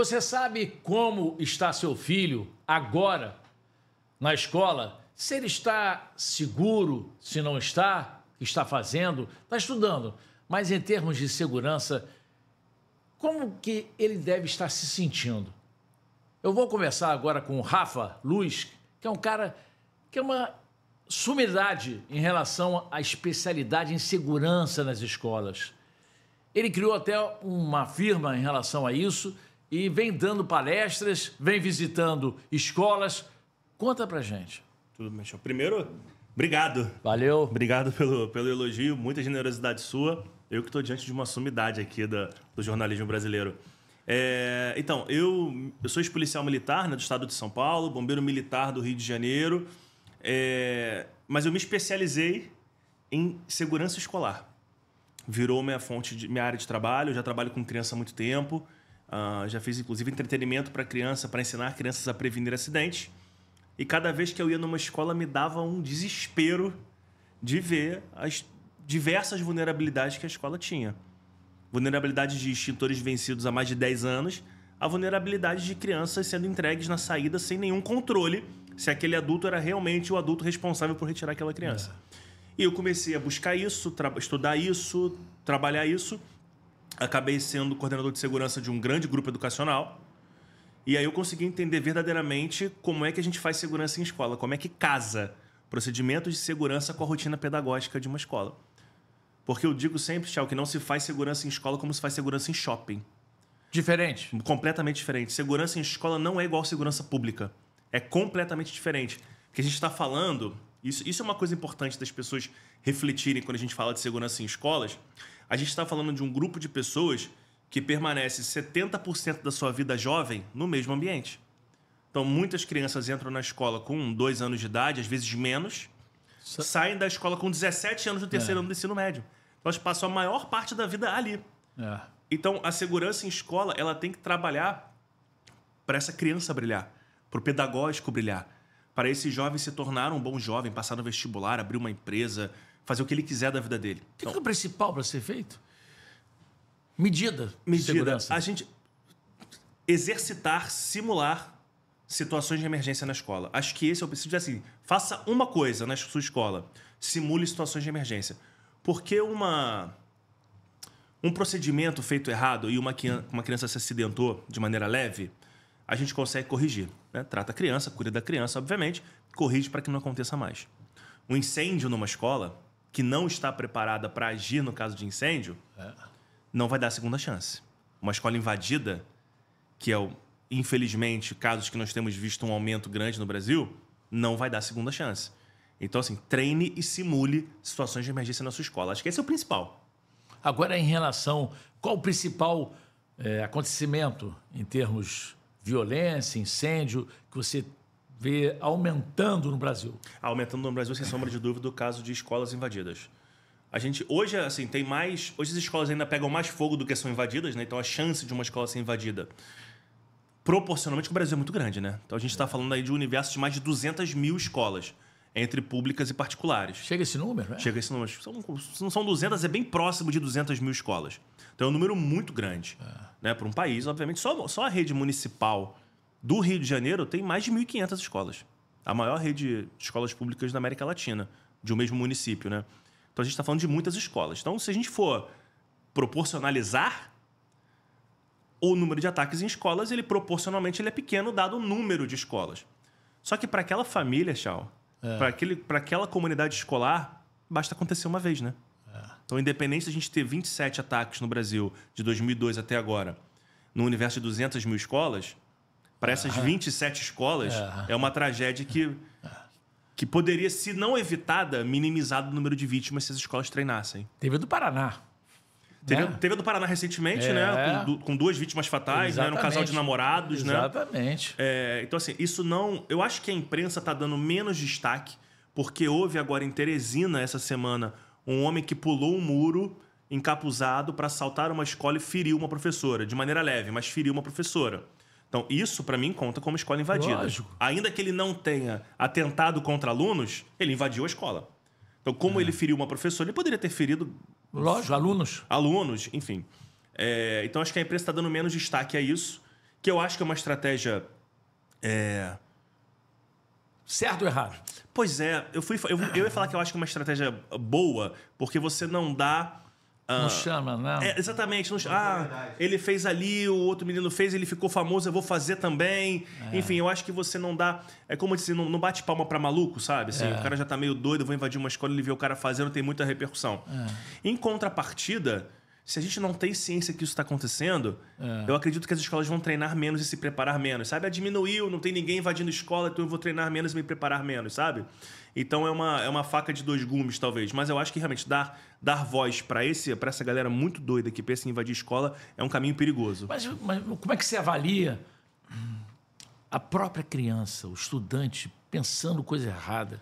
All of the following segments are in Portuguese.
Você sabe como está seu filho agora na escola? Se ele está seguro, se não está, está fazendo, está estudando. Mas em termos de segurança, como que ele deve estar se sentindo? Eu vou conversar agora com o Rafa Luz, que é um cara que é uma sumidade em relação à especialidade em segurança nas escolas. Ele criou até uma firma em relação a isso e vem dando palestras, vem visitando escolas. Conta pra gente. Tudo bem, show. Primeiro, obrigado. Valeu. Obrigado pelo, pelo elogio, muita generosidade sua. Eu que estou diante de uma sumidade aqui do jornalismo brasileiro. É, então, eu, eu sou ex-policial militar né, do estado de São Paulo, bombeiro militar do Rio de Janeiro, é, mas eu me especializei em segurança escolar. Virou minha fonte, de, minha área de trabalho, eu já trabalho com criança há muito tempo. Uh, já fiz inclusive entretenimento para criança, para ensinar crianças a prevenir acidentes. E cada vez que eu ia numa escola me dava um desespero de ver as diversas vulnerabilidades que a escola tinha. Vulnerabilidade de extintores vencidos há mais de 10 anos, a vulnerabilidade de crianças sendo entregues na saída sem nenhum controle, se aquele adulto era realmente o adulto responsável por retirar aquela criança. É. E eu comecei a buscar isso, estudar isso, trabalhar isso, acabei sendo coordenador de segurança de um grande grupo educacional. E aí eu consegui entender verdadeiramente como é que a gente faz segurança em escola, como é que casa procedimentos de segurança com a rotina pedagógica de uma escola. Porque eu digo sempre, Tchau, que não se faz segurança em escola como se faz segurança em shopping. Diferente? Completamente diferente. Segurança em escola não é igual segurança pública. É completamente diferente. O que a gente está falando isso, isso é uma coisa importante das pessoas refletirem quando a gente fala de segurança em escolas. A gente está falando de um grupo de pessoas que permanece 70% da sua vida jovem no mesmo ambiente. Então, muitas crianças entram na escola com dois anos de idade, às vezes menos, Sa saem da escola com 17 anos do é. terceiro é. ano do ensino médio. Então, elas passam a maior parte da vida ali. É. Então, a segurança em escola ela tem que trabalhar para essa criança brilhar, para o pedagógico brilhar para esse jovem se tornar um bom jovem, passar no vestibular, abrir uma empresa, fazer o que ele quiser da vida dele. O que, então, que é o principal para ser feito? Medida. Medida. A gente exercitar, simular situações de emergência na escola. Acho que esse é o princípio. Assim, faça uma coisa na sua escola, simule situações de emergência. Porque uma um procedimento feito errado e uma, uma criança se acidentou de maneira leve, a gente consegue corrigir. Né? Trata a criança, cuida da criança, obviamente, corrige para que não aconteça mais. Um incêndio numa escola que não está preparada para agir no caso de incêndio é. não vai dar segunda chance. Uma escola invadida, que é, o, infelizmente, casos que nós temos visto um aumento grande no Brasil, não vai dar segunda chance. Então, assim, treine e simule situações de emergência na sua escola. Acho que esse é o principal. Agora, em relação. Qual o principal é, acontecimento em termos violência, incêndio, que você vê aumentando no Brasil? Aumentando no Brasil, sem sombra de dúvida, o caso de escolas invadidas. A gente hoje assim tem mais, hoje as escolas ainda pegam mais fogo do que são invadidas, né? Então a chance de uma escola ser invadida proporcionalmente o Brasil é muito grande, né? Então a gente está falando aí de um universo de mais de 200 mil escolas entre públicas e particulares. Chega esse número, né? Chega esse número. São, se não são 200, é bem próximo de 200 mil escolas. Então é um número muito grande é. né, para um país. Obviamente, só, só a rede municipal do Rio de Janeiro tem mais de 1.500 escolas. A maior rede de escolas públicas da América Latina, de um mesmo município, né? Então a gente está falando de muitas escolas. Então, se a gente for proporcionalizar o número de ataques em escolas, ele proporcionalmente ele é pequeno, dado o número de escolas. Só que para aquela família, Chau, é. Para aquela comunidade escolar, basta acontecer uma vez, né? É. Então, independente da gente ter 27 ataques no Brasil de 2002 até agora, no universo de 200 mil escolas, para essas é. 27 escolas, é, é uma tragédia que, é. que poderia, se não evitada, minimizar o número de vítimas se as escolas treinassem. Teve do Paraná. Teve, né? teve a do Paraná recentemente, né? é. né? Com, com, duas vítimas fatais, Exatamente. né? Um casal de namorados, Exatamente. né? Exatamente. É, então, assim, isso não. Eu acho que a imprensa tá dando menos destaque, porque houve agora em Teresina, essa semana, um homem que pulou um muro encapuzado para assaltar uma escola e feriu uma professora, de maneira leve, mas feriu uma professora. Então, isso para mim conta como escola invadida. Lógico. Ainda que ele não tenha atentado contra alunos, ele invadiu a escola. Então, como é. ele feriu uma professora, ele poderia ter ferido Lógico, alunos. Alunos, enfim. É, então acho que a empresa está dando menos destaque a isso, que eu acho que é uma estratégia. É... Certo ou errado? Pois é, eu, fui, eu, eu ia falar que eu acho que é uma estratégia boa, porque você não dá ah, não chama, né? É, exatamente. Não chama. Ah, é ele fez ali, o outro menino fez, ele ficou famoso, eu vou fazer também. É. Enfim, eu acho que você não dá. É como eu disse, não, não bate palma para maluco, sabe? Assim, é. O cara já tá meio doido, eu vou invadir uma escola, ele vê o cara fazendo, tem muita repercussão. É. Em contrapartida se a gente não tem ciência que isso está acontecendo, é. eu acredito que as escolas vão treinar menos e se preparar menos, sabe? A ah, diminuiu, não tem ninguém invadindo escola, então eu vou treinar menos e me preparar menos, sabe? Então é uma, é uma faca de dois gumes, talvez. Mas eu acho que realmente dar, dar voz para essa galera muito doida que pensa em invadir escola é um caminho perigoso. Mas, mas como é que você avalia a própria criança, o estudante, pensando coisa errada?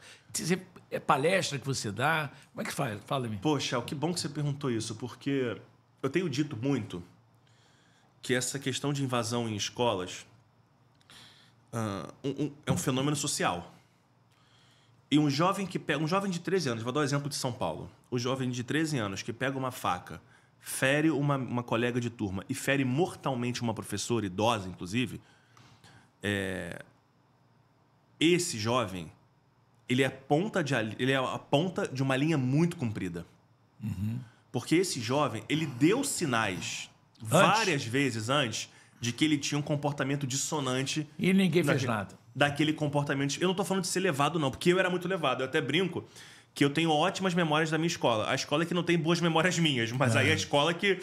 É palestra que você dá? Como é que faz? Fala-me. Poxa, que bom que você perguntou isso, porque eu tenho dito muito que essa questão de invasão em escolas uh, um, um, é um fenômeno social. E um jovem que pega, um jovem de 13 anos, vou dar o um exemplo de São Paulo. O jovem de 13 anos que pega uma faca, fere uma, uma colega de turma e fere mortalmente uma professora idosa, inclusive, é, esse jovem ele é ponta de ele é a ponta de uma linha muito comprida. Uhum. Porque esse jovem, ele deu sinais antes. várias vezes antes de que ele tinha um comportamento dissonante. E ninguém fez daquele, nada. Daquele comportamento. Eu não estou falando de ser levado, não, porque eu era muito levado. Eu até brinco que eu tenho ótimas memórias da minha escola. A escola é que não tem boas memórias minhas, mas aí é a é. escola que,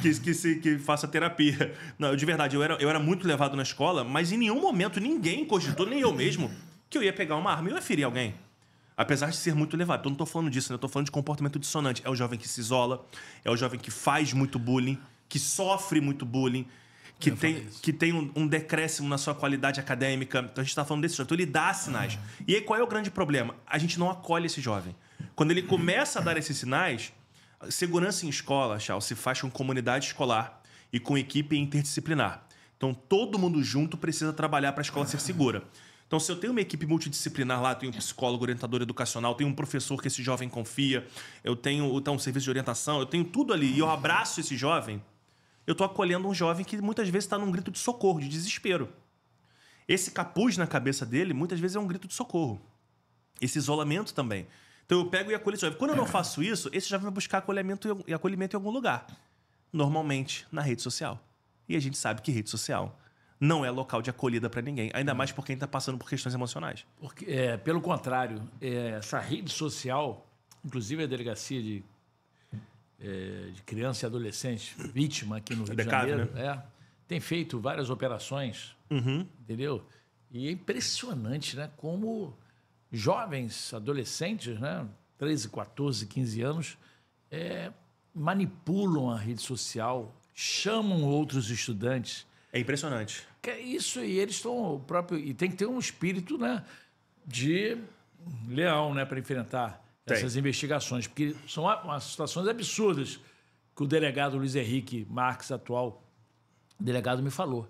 que, que, se, que faça terapia. Não, eu, de verdade, eu era, eu era muito levado na escola, mas em nenhum momento ninguém cogitou, nem eu mesmo, que eu ia pegar uma arma e eu ia ferir alguém. Apesar de ser muito elevado. Então, não estou falando disso, né? Eu tô falando de comportamento dissonante. É o jovem que se isola, é o jovem que faz muito bullying, que sofre muito bullying, que eu tem, que tem um, um, decréscimo na sua qualidade acadêmica. Então, a gente está falando desse jovem. Então, ele dá sinais. Ah. E aí, qual é o grande problema? A gente não acolhe esse jovem. Quando ele começa a dar esses sinais, segurança em escola, Charles, se faz com comunidade escolar e com equipe interdisciplinar. Então, todo mundo junto precisa trabalhar para a escola ah. ser segura. Então, se eu tenho uma equipe multidisciplinar lá, tenho um psicólogo, orientador educacional, tenho um professor que esse jovem confia, eu tenho então, um serviço de orientação, eu tenho tudo ali e eu abraço esse jovem, eu estou acolhendo um jovem que muitas vezes está num grito de socorro, de desespero. Esse capuz na cabeça dele muitas vezes é um grito de socorro. Esse isolamento também. Então eu pego e acolho esse jovem. Quando eu não faço isso, esse jovem vai buscar acolhimento e acolhimento em algum lugar. Normalmente na rede social. E a gente sabe que rede social não é local de acolhida para ninguém, ainda mais por quem está passando por questões emocionais. Porque, é, pelo contrário, é, essa rede social, inclusive a delegacia de, é, de criança e adolescente vítima aqui no é Rio de Janeiro, né? É, tem feito várias operações, uhum. entendeu? E é impressionante, né? Como jovens, adolescentes, né? 13, 14, 15 anos, é, manipulam a rede social, chamam outros estudantes é impressionante. É isso, e eles estão o próprio. E tem que ter um espírito, né? De leão, né? Para enfrentar tem. essas investigações, porque são situações absurdas que o delegado Luiz Henrique Marques, atual delegado, me falou.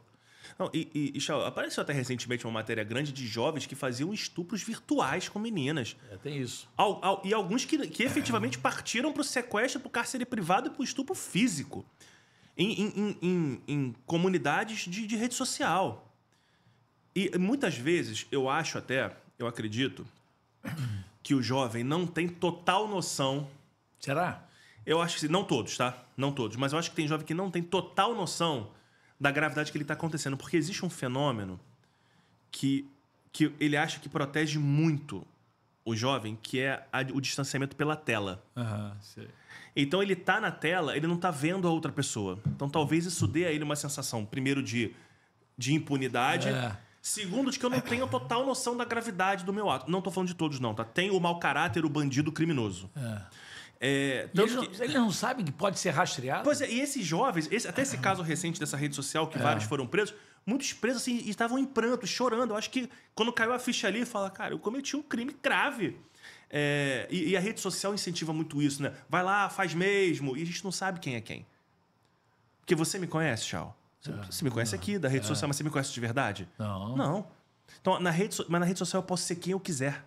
Não, e, e, e Chau, apareceu até recentemente uma matéria grande de jovens que faziam estupros virtuais com meninas. É, tem isso. Al, al, e alguns que, que efetivamente partiram para o sequestro, para o cárcere privado e para o estupro físico em, em, em, em comunidades de, de rede social. E muitas vezes eu acho até, eu acredito, que o jovem não tem total noção. Será? Eu acho que não todos, tá? Não todos, mas eu acho que tem jovem que não tem total noção da gravidade que ele está acontecendo, porque existe um fenômeno que, que ele acha que protege muito o jovem, que é a, o distanciamento pela tela. Uhum, então ele tá na tela, ele não tá vendo a outra pessoa. Então talvez isso dê a ele uma sensação, primeiro, de, de impunidade. É. Segundo, de que eu não tenho total noção da gravidade do meu ato. Não tô falando de todos, não, tá? Tem o mau caráter, o bandido, o criminoso. É. É, eles, não, que... não sabem que pode ser rastreado? Pois é, e esses jovens, esse, até esse é. caso recente dessa rede social, que é. vários foram presos, muitos presos assim, estavam em pranto, chorando. Eu acho que quando caiu a ficha ali, fala, cara, eu cometi um crime grave. É, e, e, a rede social incentiva muito isso, né? Vai lá, faz mesmo. E a gente não sabe quem é quem. Porque você me conhece, Tchau. Você, é, você me conhece não, aqui da rede é. social, mas você me conhece de verdade? Não. Não. Então, na rede, mas na rede social eu posso ser quem eu quiser.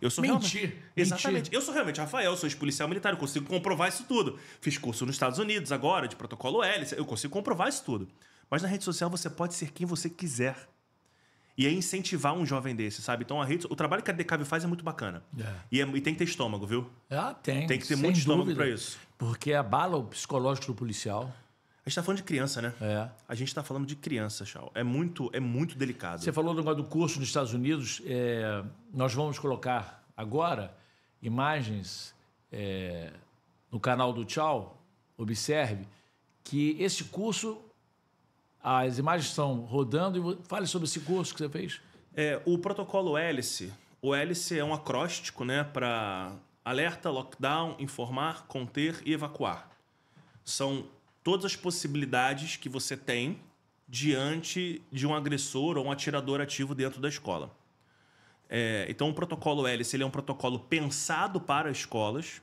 Eu sou Mentir. Realmente, exatamente. Mentir. Eu sou realmente Rafael, sou ex-policial militar, eu consigo comprovar isso tudo. Fiz curso nos Estados Unidos agora, de protocolo hélice, eu consigo comprovar isso tudo. Mas na rede social você pode ser quem você quiser. E é incentivar um jovem desse, sabe? Então a rede, o trabalho que a DKV faz é muito bacana. É. E, é, e, tem que ter estômago, viu? Ah, tem. Tem que ter muito estômago para isso. Porque abala o psicológico do policial. A gente tá falando de criança, né? É. A gente tá falando de criança, Chau. É muito, é muito delicado. Você falou do negócio do curso nos Estados Unidos. É, nós vamos colocar agora imagens é, no canal do Tchau. Observe que esse curso as imagens estão rodando. Fale sobre esse curso que você fez. É, o protocolo hélice. O hélice é um acróstico né, para alerta, lockdown, informar, conter e evacuar. São todas as possibilidades que você tem diante de um agressor ou um atirador ativo dentro da escola. É, então, o protocolo hélice ele é um protocolo pensado para escolas,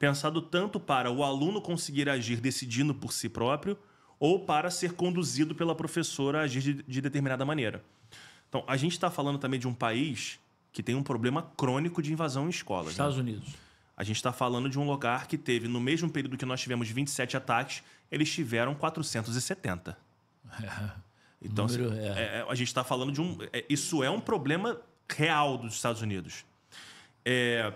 pensado tanto para o aluno conseguir agir decidindo por si próprio, ou para ser conduzido pela professora a agir de, de determinada maneira. Então, a gente está falando também de um país que tem um problema crônico de invasão em escolas. Né? Estados né? Unidos. A gente está falando de um lugar que teve, no mesmo período que nós tivemos 27 ataques, eles tiveram 470. Então, assim, é, então, número, é. É, a gente está falando de um. É, isso é um problema real dos Estados Unidos. É,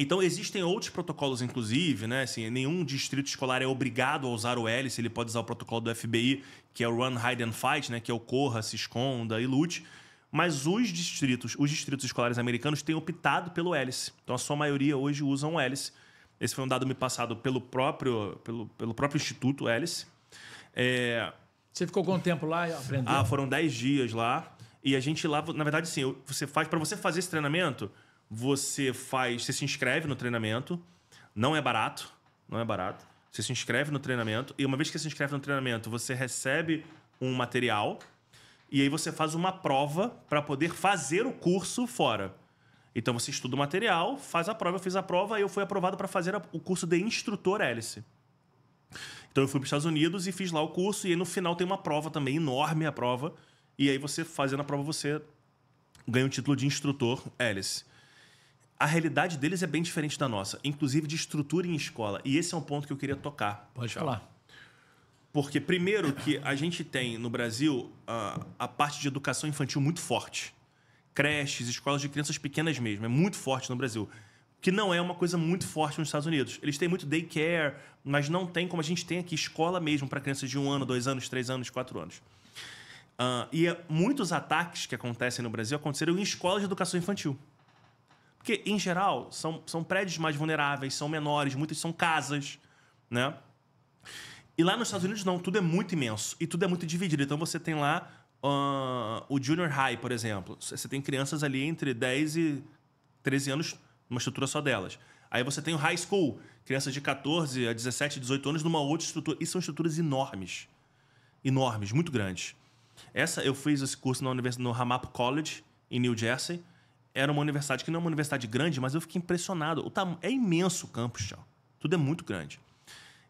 então, existem outros protocolos, inclusive, né? Assim, nenhum distrito escolar é obrigado a usar o hélice, ele pode usar o protocolo do FBI, que é o Run, Hide and Fight, né? Que é o corra, se esconda e lute. Mas os distritos, os distritos escolares americanos têm optado pelo hélice. Então, a sua maioria hoje usa o hélice. Esse foi um dado me passado pelo próprio, pelo, pelo próprio Instituto Hélice. É... Você ficou quanto tempo lá aprendendo? Ah, foram 10 dias lá. E a gente lá, na verdade, sim, você faz para você fazer esse treinamento você faz. Você se inscreve no treinamento. Não é barato. Não é barato. Você se inscreve no treinamento. E uma vez que você se inscreve no treinamento, você recebe um material. E aí você faz uma prova para poder fazer o curso fora. Então você estuda o material, faz a prova. Eu fiz a prova e eu fui aprovado para fazer o curso de instrutor hélice. Então eu fui para os Estados Unidos e fiz lá o curso. E aí no final tem uma prova também, enorme a prova. E aí você fazendo a prova, você ganha o título de instrutor hélice a realidade deles é bem diferente da nossa, inclusive de estrutura em escola. E esse é um ponto que eu queria tocar. Pode falar. Porque, primeiro, que a gente tem no Brasil a, a parte de educação infantil muito forte. Creches, escolas de crianças pequenas mesmo, é muito forte no Brasil. Que não é uma coisa muito forte nos Estados Unidos. Eles têm muito daycare, mas não tem como a gente tem aqui escola mesmo para crianças de um ano, dois anos, três anos, quatro anos. Uh, e é, muitos ataques que acontecem no Brasil aconteceram em escolas de educação infantil. Porque, em geral, são, são prédios mais vulneráveis, são menores, muitas são casas, né? E lá nos Estados Unidos, não, tudo é muito imenso e tudo é muito dividido. Então você tem lá uh, o junior high, por exemplo. Você tem crianças ali entre 10 e 13 anos, numa estrutura só delas. Aí você tem o high school, crianças de 14 a 17, 18 anos numa outra estrutura. E são estruturas enormes. Enormes, muito grandes. Essa eu fiz esse curso na universidade no Ramapo College em New Jersey era uma universidade que não é uma universidade grande, mas eu fiquei impressionado. O tam... É imenso o campus, tchau. Tudo é muito grande.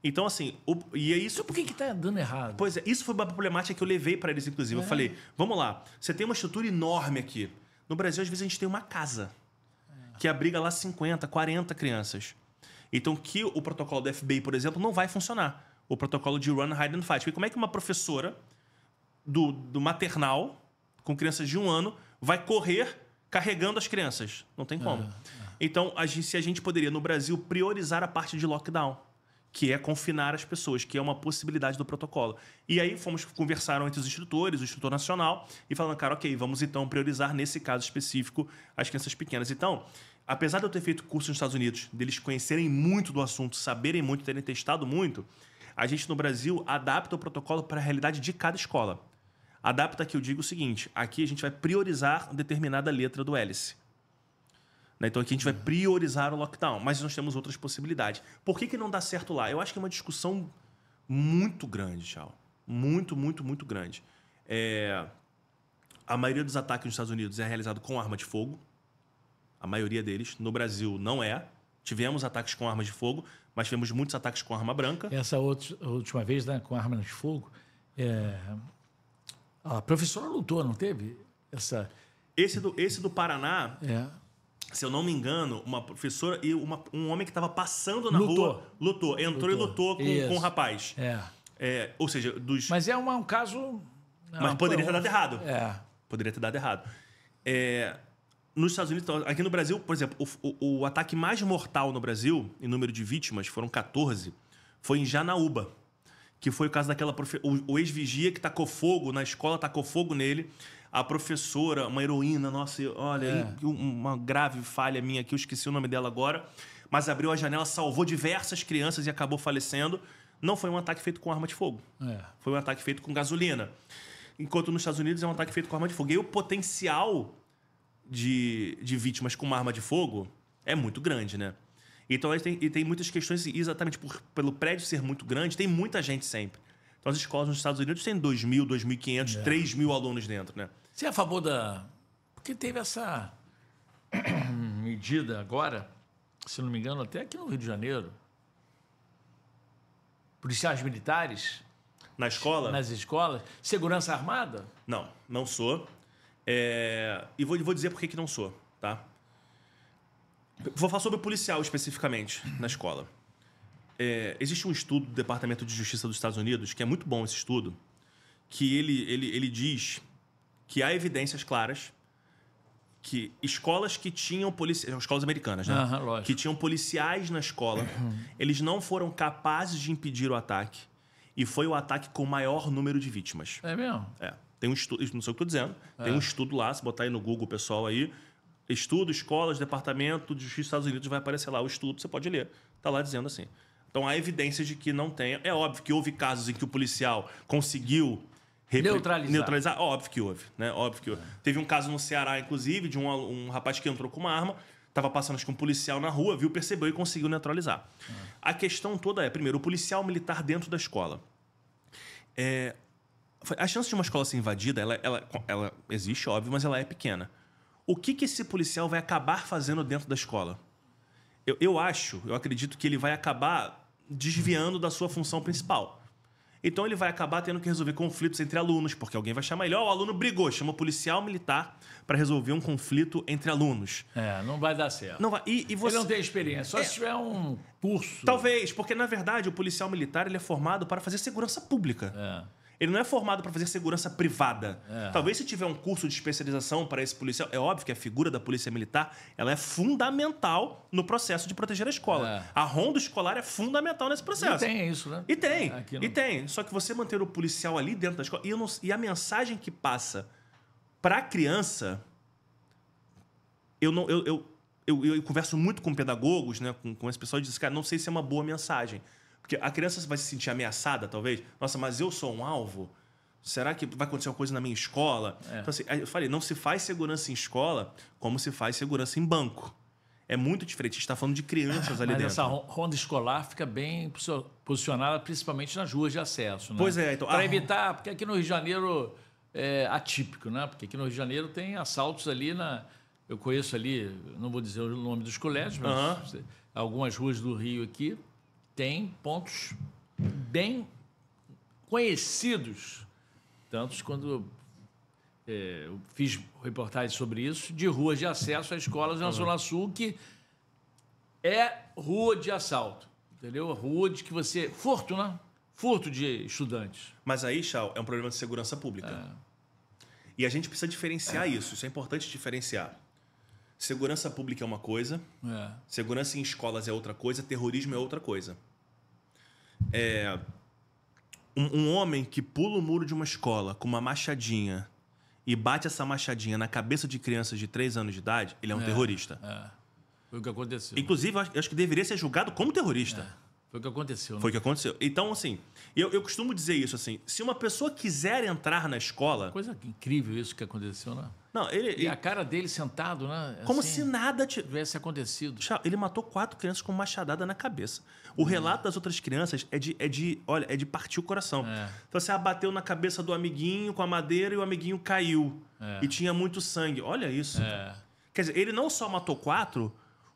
Então, assim, o... e é isso. Então, por que, que tá dando errado? Pois é, isso foi uma problemática que eu levei para eles, inclusive. É. Eu falei: vamos lá, você tem uma estrutura enorme aqui. No Brasil, às vezes, a gente tem uma casa é. que abriga lá 50, 40 crianças. Então, que o protocolo do FBI, por exemplo, não vai funcionar. O protocolo de run, hide and fight. Porque como é que uma professora do, do maternal, com crianças de um ano, vai correr carregando as crianças. Não tem é, como. É. então, a gente, se a gente poderia, no Brasil, priorizar a parte de lockdown, que é confinar as pessoas, que é uma possibilidade do protocolo. E aí fomos conversaram entre os instrutores, o instrutor nacional, e falando, cara, ok, vamos então priorizar nesse caso específico as crianças pequenas. Então, apesar de eu ter feito curso nos Estados Unidos, deles conhecerem muito do assunto, saberem muito, terem testado muito, a gente no Brasil adapta o protocolo para a realidade de cada escola. Adapta que eu digo o seguinte: aqui a gente vai priorizar determinada letra do hélice. Né? Então aqui a gente vai priorizar o lockdown, mas nós temos outras possibilidades. Por que, que não dá certo lá? Eu acho que é uma discussão muito grande, Tchau. Muito, muito, muito grande. É... A maioria dos ataques nos Estados Unidos é realizado com arma de fogo. A maioria deles. No Brasil não é. Tivemos ataques com armas de fogo, mas tivemos muitos ataques com arma branca. Essa outra, última vez, né, com arma de fogo, é, a professora lutou, não teve? Essa... Esse, do, esse do Paraná, é. se eu não me engano, uma professora e uma, um homem que estava passando na lutou. rua lutou. Entrou lutou. e lutou com, com um rapaz. É. é. ou seja, dos. Mas é uma, um caso. Mas poderia ter dado errado. É. Poderia ter dado errado. É, nos Estados Unidos, então, aqui no Brasil, por exemplo, o, o, o, ataque mais mortal no Brasil, em número de vítimas, foram 14, foi em Janaúba que foi o caso daquela o, o ex-vigia que tacou fogo na escola, tacou fogo nele. A professora, uma heroína, nossa, olha, é. uma grave falha minha aqui, eu esqueci o nome dela agora, mas abriu a janela, salvou diversas crianças e acabou falecendo. Não foi um ataque feito com arma de fogo. É. Foi um ataque feito com gasolina. Enquanto nos Estados Unidos é um ataque feito com arma de fogo. E o potencial de, de vítimas com uma arma de fogo é muito grande, né? Então, tem, e tem muitas questões, exatamente por, pelo prédio ser muito grande, tem muita gente sempre. Então, as escolas nos Estados Unidos têm 2 mil, 2.500, é. 3 mil alunos dentro, né? Você é a favor da... Porque teve essa medida agora, se não me engano, até aqui no Rio de Janeiro. Policiais militares... Na escola? Nas escolas. Segurança armada? Não, não sou. É... E vou, vou dizer por que não sou, tá? Vou falar sobre o policial especificamente na escola. É, existe um estudo do Departamento de Justiça dos Estados Unidos, que é muito bom esse estudo, que ele, ele, ele diz que há evidências claras que escolas que tinham policiais, escolas americanas, né? Uhum, que tinham policiais na escola, uhum. eles não foram capazes de impedir o ataque e foi o ataque com o maior número de vítimas. É mesmo? É. Tem um estudo, não sei o que estou dizendo, é. tem um é. estudo lá, se botar aí no Google, pessoal aí, estudo, escolas, departamento de justiça dos Estados Unidos vai aparecer lá o estudo, você pode ler. Tá lá dizendo assim. Então há evidência de que não tem. É óbvio que houve casos em que o policial conseguiu repre... neutralizar. neutralizar. Óbvio que houve, né? Óbvio que houve. É. Teve um caso no Ceará, inclusive, de um, um rapaz que entrou com uma arma, estava passando acho que um policial na rua, viu, percebeu e conseguiu neutralizar. É. A questão toda é, primeiro, o policial militar dentro da escola. É, a chance de uma escola ser invadida, ela, ela, ela existe, óbvio, mas ela é pequena o que, que esse policial vai acabar fazendo dentro da escola? Eu, eu acho, eu acredito que ele vai acabar desviando da sua função principal. Então ele vai acabar tendo que resolver conflitos entre alunos, porque alguém vai chamar ele, ó, oh, o aluno brigou, chama o policial militar para resolver um conflito entre alunos. É, não vai dar certo. Não vai. E, e você... Ele não tem experiência, só é... se tiver um curso. Talvez, porque na verdade o policial militar ele é formado para fazer segurança pública. É. Ele não é formado para fazer segurança privada. É. Talvez se tiver um curso de especialização para esse policial, é óbvio que a figura da polícia militar ela é fundamental no processo de proteger a escola. É. A ronda escolar é fundamental nesse processo. E tem isso, né? E tem. É, não... E tem. Só que você manter o policial ali dentro da escola e, não... e a mensagem que passa para a criança, eu não, eu, eu, eu, eu, converso muito com pedagogos, né, com, com esse pessoal e diz, cara, não sei se é uma boa mensagem. Porque a criança vai se sentir ameaçada, talvez. Nossa, mas eu sou um alvo? Será que vai acontecer uma coisa na minha escola? É. Então, assim, eu falei, não se faz segurança em escola como se faz segurança em banco. É muito diferente. A gente está falando de crianças ali Mas dentro. Essa ronda escolar fica bem posicionada, principalmente nas ruas de acesso. Né? Pois é. Então, Para a... evitar, porque aqui no Rio de Janeiro é atípico, né? Porque aqui no Rio de Janeiro tem assaltos ali na. Eu conheço ali, não vou dizer o nome dos colégios, mas algumas ruas do Rio aqui tem pontos bem conhecidos, tantos quando é, eu fiz reportagens sobre isso, de ruas de acesso a escolas na Zona Sul, que é rua de assalto, entendeu? Rua de que você. Furto, né? Furto de estudantes. Mas aí, Chau, é um problema de segurança pública. É. E a gente precisa diferenciar é. isso. Isso é importante diferenciar. Segurança pública é uma coisa, é. segurança em escolas é outra coisa, terrorismo é outra coisa. É, um, um homem que pula o muro de uma escola com uma machadinha e bate essa machadinha na cabeça de crianças de 3 anos de idade, ele é um é, terrorista. É. Foi o que aconteceu. Inclusive, eu acho que deveria ser julgado como terrorista. É. Foi o que aconteceu. Né? Foi o que aconteceu. Então, assim, eu, eu costumo dizer isso, assim, se uma pessoa quiser entrar na escola... Coisa incrível isso que aconteceu, né? Não, ele, e ele... a cara dele sentado, né? Como assim, se nada tivesse acontecido. Ele matou quatro crianças com machadada na cabeça. O uhum. relato das outras crianças é de, é de, olha, é de partir o coração. É. Então você abateu na cabeça do amiguinho com a madeira e o amiguinho caiu. É. E tinha muito sangue. Olha isso. É. Quer dizer, ele não só matou quatro,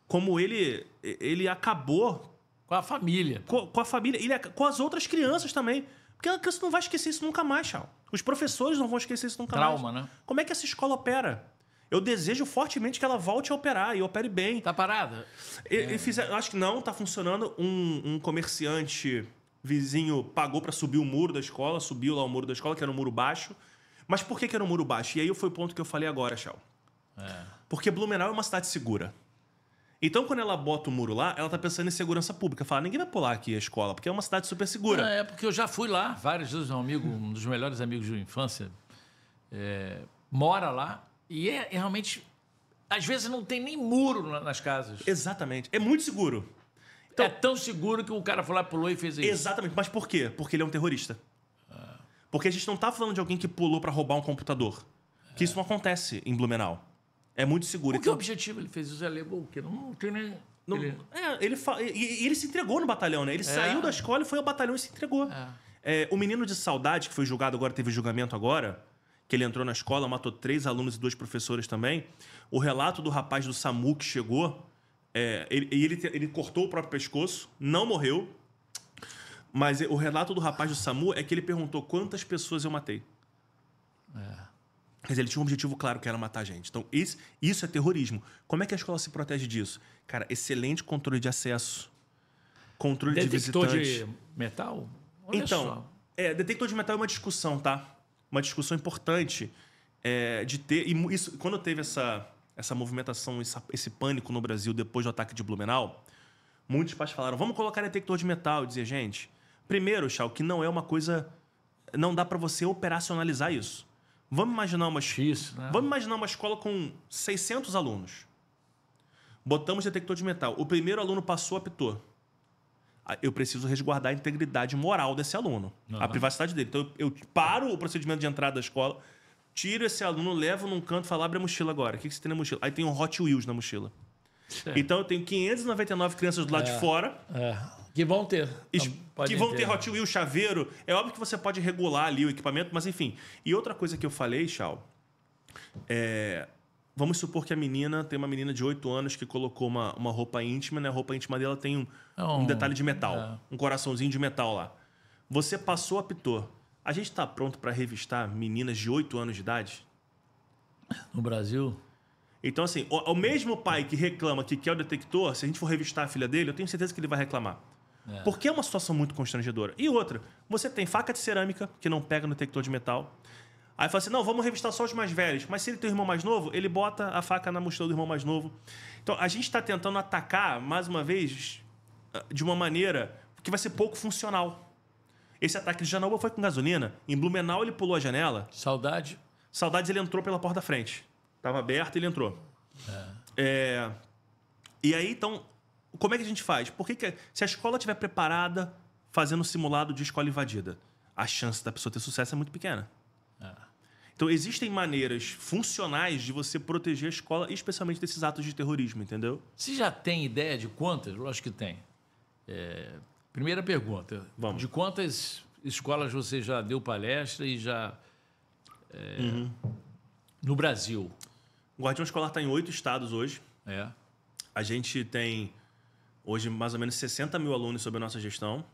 como ele, ele acabou com a família. Com, com a família ele com as outras crianças também. Porque você não vai esquecer isso nunca mais, Chau. Os professores não vão esquecer isso nunca Trauma, mais. Trauma, né? Como é que essa escola opera? Eu desejo fortemente que ela volte a operar e opere bem. Tá parada? E, é. e fizer, acho que não, tá funcionando. Um, um comerciante vizinho pagou para subir o muro da escola, subiu lá o muro da escola, que era um muro baixo. Mas por que, que era um muro baixo? E aí foi o ponto que eu falei agora, Chau. É. Porque Blumenau é uma cidade segura. Então, quando ela bota o muro lá, ela tá pensando em segurança pública. Fala, ninguém vai pular aqui a escola, porque é uma cidade super segura. É, porque eu já fui lá vários vezes, um amigo, um dos melhores amigos de infância, é, mora lá e é, é realmente. Às vezes não tem nem muro nas casas. Exatamente. É muito seguro. Então, é, é tão seguro que o cara foi lá, pulou e fez isso. Exatamente. Mas por quê? Porque ele é um terrorista. Ah. Porque a gente não tá falando de alguém que pulou para roubar um computador. Que é. isso não acontece em Blumenau. É muito seguro. Com o então objetivo ele fez o Zé Lebo? Que não tem nem... Né? Não, ele... É, ele, fa... e, ele se entregou no batalhão, né? Ele é. saiu da escola e foi ao batalhão e se entregou. É. é. o menino de saudade, que foi julgado agora, teve julgamento agora, que ele entrou na escola, matou três alunos e dois professores também. O relato do rapaz do SAMU que chegou, é, ele, ele, ele cortou o próprio pescoço, não morreu. Mas é, o relato do rapaz do SAMU é que ele perguntou quantas pessoas eu matei. É. Mas ele tinha um objetivo claro que era matar a gente. Então, isso, isso é terrorismo. Como é que a escola se protege disso? Cara, excelente controle de acesso. Controle detector de visitantes. Detector de metal? Olha então, só. É, detector de metal é uma discussão, tá? Uma discussão importante é, de ter. E isso, quando teve essa, essa movimentação, essa, esse pânico no Brasil depois do ataque de Blumenau, muitos pais falaram: vamos colocar detector de metal. Eu dizia, gente, primeiro, Chau, que não é uma coisa. Não dá para você operacionalizar isso. Vamos imaginar uma Difícil, né? Vamos imaginar uma escola com 600 alunos. Botamos detector de metal. O primeiro aluno passou, apitou. Ah, eu preciso resguardar a integridade moral desse aluno, uhum. a privacidade dele. Então eu, paro o procedimento de entrada da escola, tiro esse aluno, levo num canto e falo: abre a mochila agora. O que, que você tem na mochila? Aí tem um Hot Wheels na mochila. Então eu tenho 599 crianças do lado é. de fora. É que vão ter. Es que vão ter, ter né? Hot Wheels, chaveiro. É óbvio que você pode regular ali o equipamento, mas enfim. E outra coisa que eu falei, Chal, é... Vamos supor que a menina tem uma menina de 8 anos que colocou uma, uma roupa íntima, né? A roupa íntima dela tem um, é um, um detalhe de metal, é. um coraçãozinho de metal lá. Você passou, apitou. A gente está pronto para revistar meninas de 8 anos de idade? No Brasil? Então, assim, o, o mesmo pai que reclama que quer o detector, se a gente for revistar a filha dele, eu tenho certeza que ele vai reclamar. É. Porque é uma situação muito constrangedora. E outra, você tem faca de cerâmica, que não pega no detector de metal. Aí fala assim: não, vamos revistar só os mais velhos. Mas se ele tem um irmão mais novo, ele bota a faca na mochila do irmão mais novo. Então a gente está tentando atacar, mais uma vez, ah, de uma maneira que vai ser pouco funcional. Esse ataque de Janaúba foi com gasolina. Em Blumenau ele pulou a janela. Saudade. Saudades ele entrou pela porta da frente. Tava aberta, ele entrou. É. É... E aí, então, como é que a gente faz? Por que, que é? se a escola estiver preparada fazendo simulado de escola invadida, a chance da pessoa ter sucesso é muito pequena. É. Então, existem maneiras funcionais de você proteger a escola, especialmente desses atos de terrorismo, entendeu? Você já tem ideia de quantas? Lógico que tem. É... Primeira pergunta. Vamos. De quantas escolas você já deu palestra e já... É... Uhum. No Brasil? O Guardião Escolar está em oito estados hoje. É. A gente tem Hoje, mais ou menos 60 mil alunos sob a nossa gestão.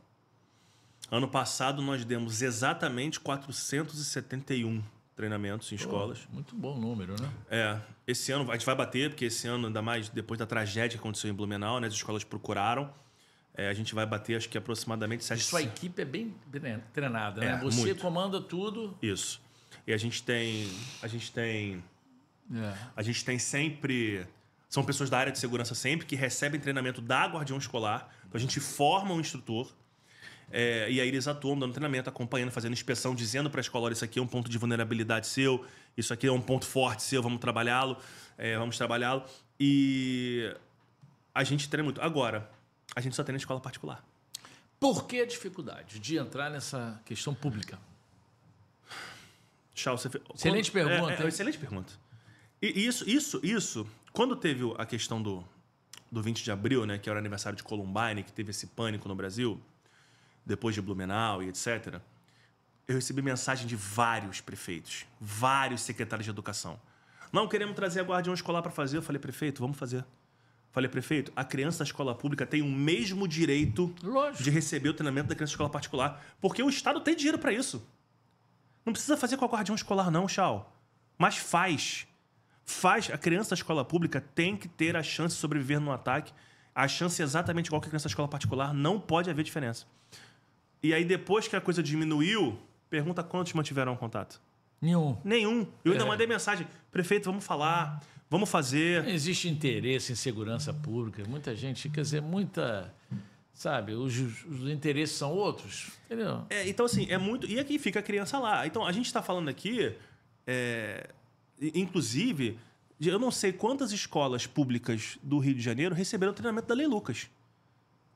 Ano passado, nós demos exatamente 471 treinamentos em Pô, escolas. Muito bom número, né? É. Esse ano a gente vai bater, porque esse ano, ainda mais depois da tragédia que aconteceu em Blumenau, né, as escolas procuraram. É, a gente vai bater, acho que aproximadamente... Sete... Sua equipe é bem treinada, é, né? É, Você muito. comanda tudo. Isso. E a gente tem... A gente tem... É. A gente tem sempre são pessoas da área de segurança sempre que recebem treinamento da guardião escolar. Então a gente forma um instrutor é, e aí eles atuam dando treinamento, acompanhando, fazendo inspeção, dizendo para a escola: olha, isso aqui é um ponto de vulnerabilidade seu, isso aqui é um ponto forte seu, vamos trabalhá-lo, é, vamos trabalhá-lo. E a gente treina muito. Agora, a gente só treina escola particular. Por que a dificuldade de entrar nessa questão pública? Chau, você... Excelente Quando... É, pergunta. É, excelente pergunta. E isso, isso, isso quando teve a questão do, do 20 de abril, né, que era o aniversário de Columbine, que teve esse pânico no Brasil, depois de Blumenau e etc., eu recebi mensagem de vários prefeitos, vários secretários de educação. Não queremos trazer a guardião escolar para fazer. Eu falei, prefeito, vamos fazer. Falei, prefeito, a criança da escola pública tem o mesmo direito Lógico. de receber o treinamento da criança da escola particular, porque o Estado tem dinheiro para isso. Não precisa fazer com a guardião escolar, não, Chau. Mas faz faz. A criança da escola pública tem que ter a chance de sobreviver num ataque. A chance é exatamente igual que a criança da escola particular, não pode haver diferença. E aí, depois que a coisa diminuiu, pergunta quantos mantiveram contato. Nenhum. Nenhum. Eu ainda é. mandei mensagem. Prefeito, vamos falar, vamos fazer. Não existe interesse em segurança pública. Muita gente, quer dizer, muita. Sabe, os, os interesses são outros. Entendeu? É, então, assim, é muito. E aqui fica a criança lá. Então, a gente está falando aqui. É, Inclusive, eu não sei quantas escolas públicas do Rio de Janeiro receberam o treinamento da Lei Lucas,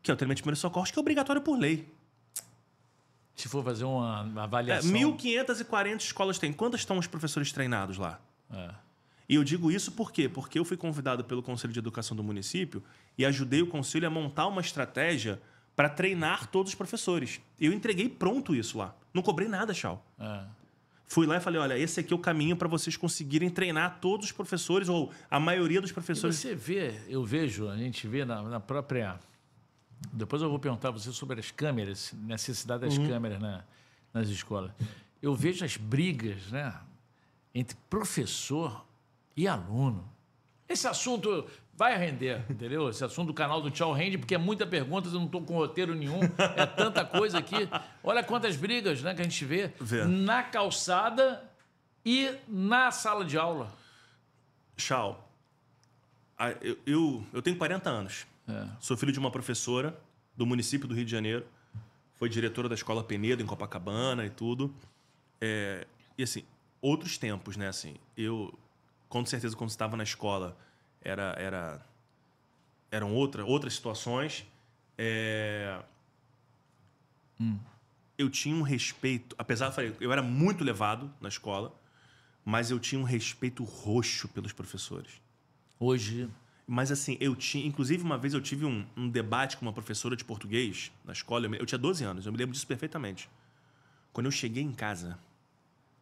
que é o treinamento de primeiros socorros, que é obrigatório por lei. Se for fazer uma, é, avaliação. É, 1.540 escolas tem. Quantas estão os professores treinados lá? É. E eu digo isso por quê? Porque eu fui convidado pelo Conselho de Educação do município e ajudei o conselho a montar uma estratégia para treinar todos os professores. Eu entreguei pronto isso lá. Não cobrei nada, Chau. É fui lá e falei: olha, esse aqui é o caminho para vocês conseguirem treinar todos os professores ou a maioria dos professores. E você vê, eu vejo, a gente vê na, na própria. Depois eu vou perguntar a você sobre as câmeras, necessidade das uhum. câmeras na, nas escolas. Eu vejo as brigas né, entre professor e aluno. Esse assunto Vai render, entendeu? Esse assunto do canal do Tchau rende, porque é muita pergunta, eu não estou com roteiro nenhum, é tanta coisa aqui. Olha quantas brigas né, que a gente vê, vê. na calçada e na sala de aula. Tchau. Ah, eu, eu, eu tenho 40 anos. É. Sou filho de uma professora do município do Rio de Janeiro. Foi diretora da escola Penedo, em Copacabana e tudo. É, e assim, outros tempos, né? Assim, eu, com certeza, quando estava na escola era, era eram outra, outras situações. É... Hum. Eu tinha um respeito, apesar de falei, eu era muito levado na escola, mas eu tinha um respeito roxo pelos professores. Hoje. Mas assim, eu tinha. Inclusive, uma vez eu tive um, um debate com uma professora de português na escola. Eu, eu tinha 12 anos, eu me lembro disso perfeitamente. Quando eu cheguei em casa,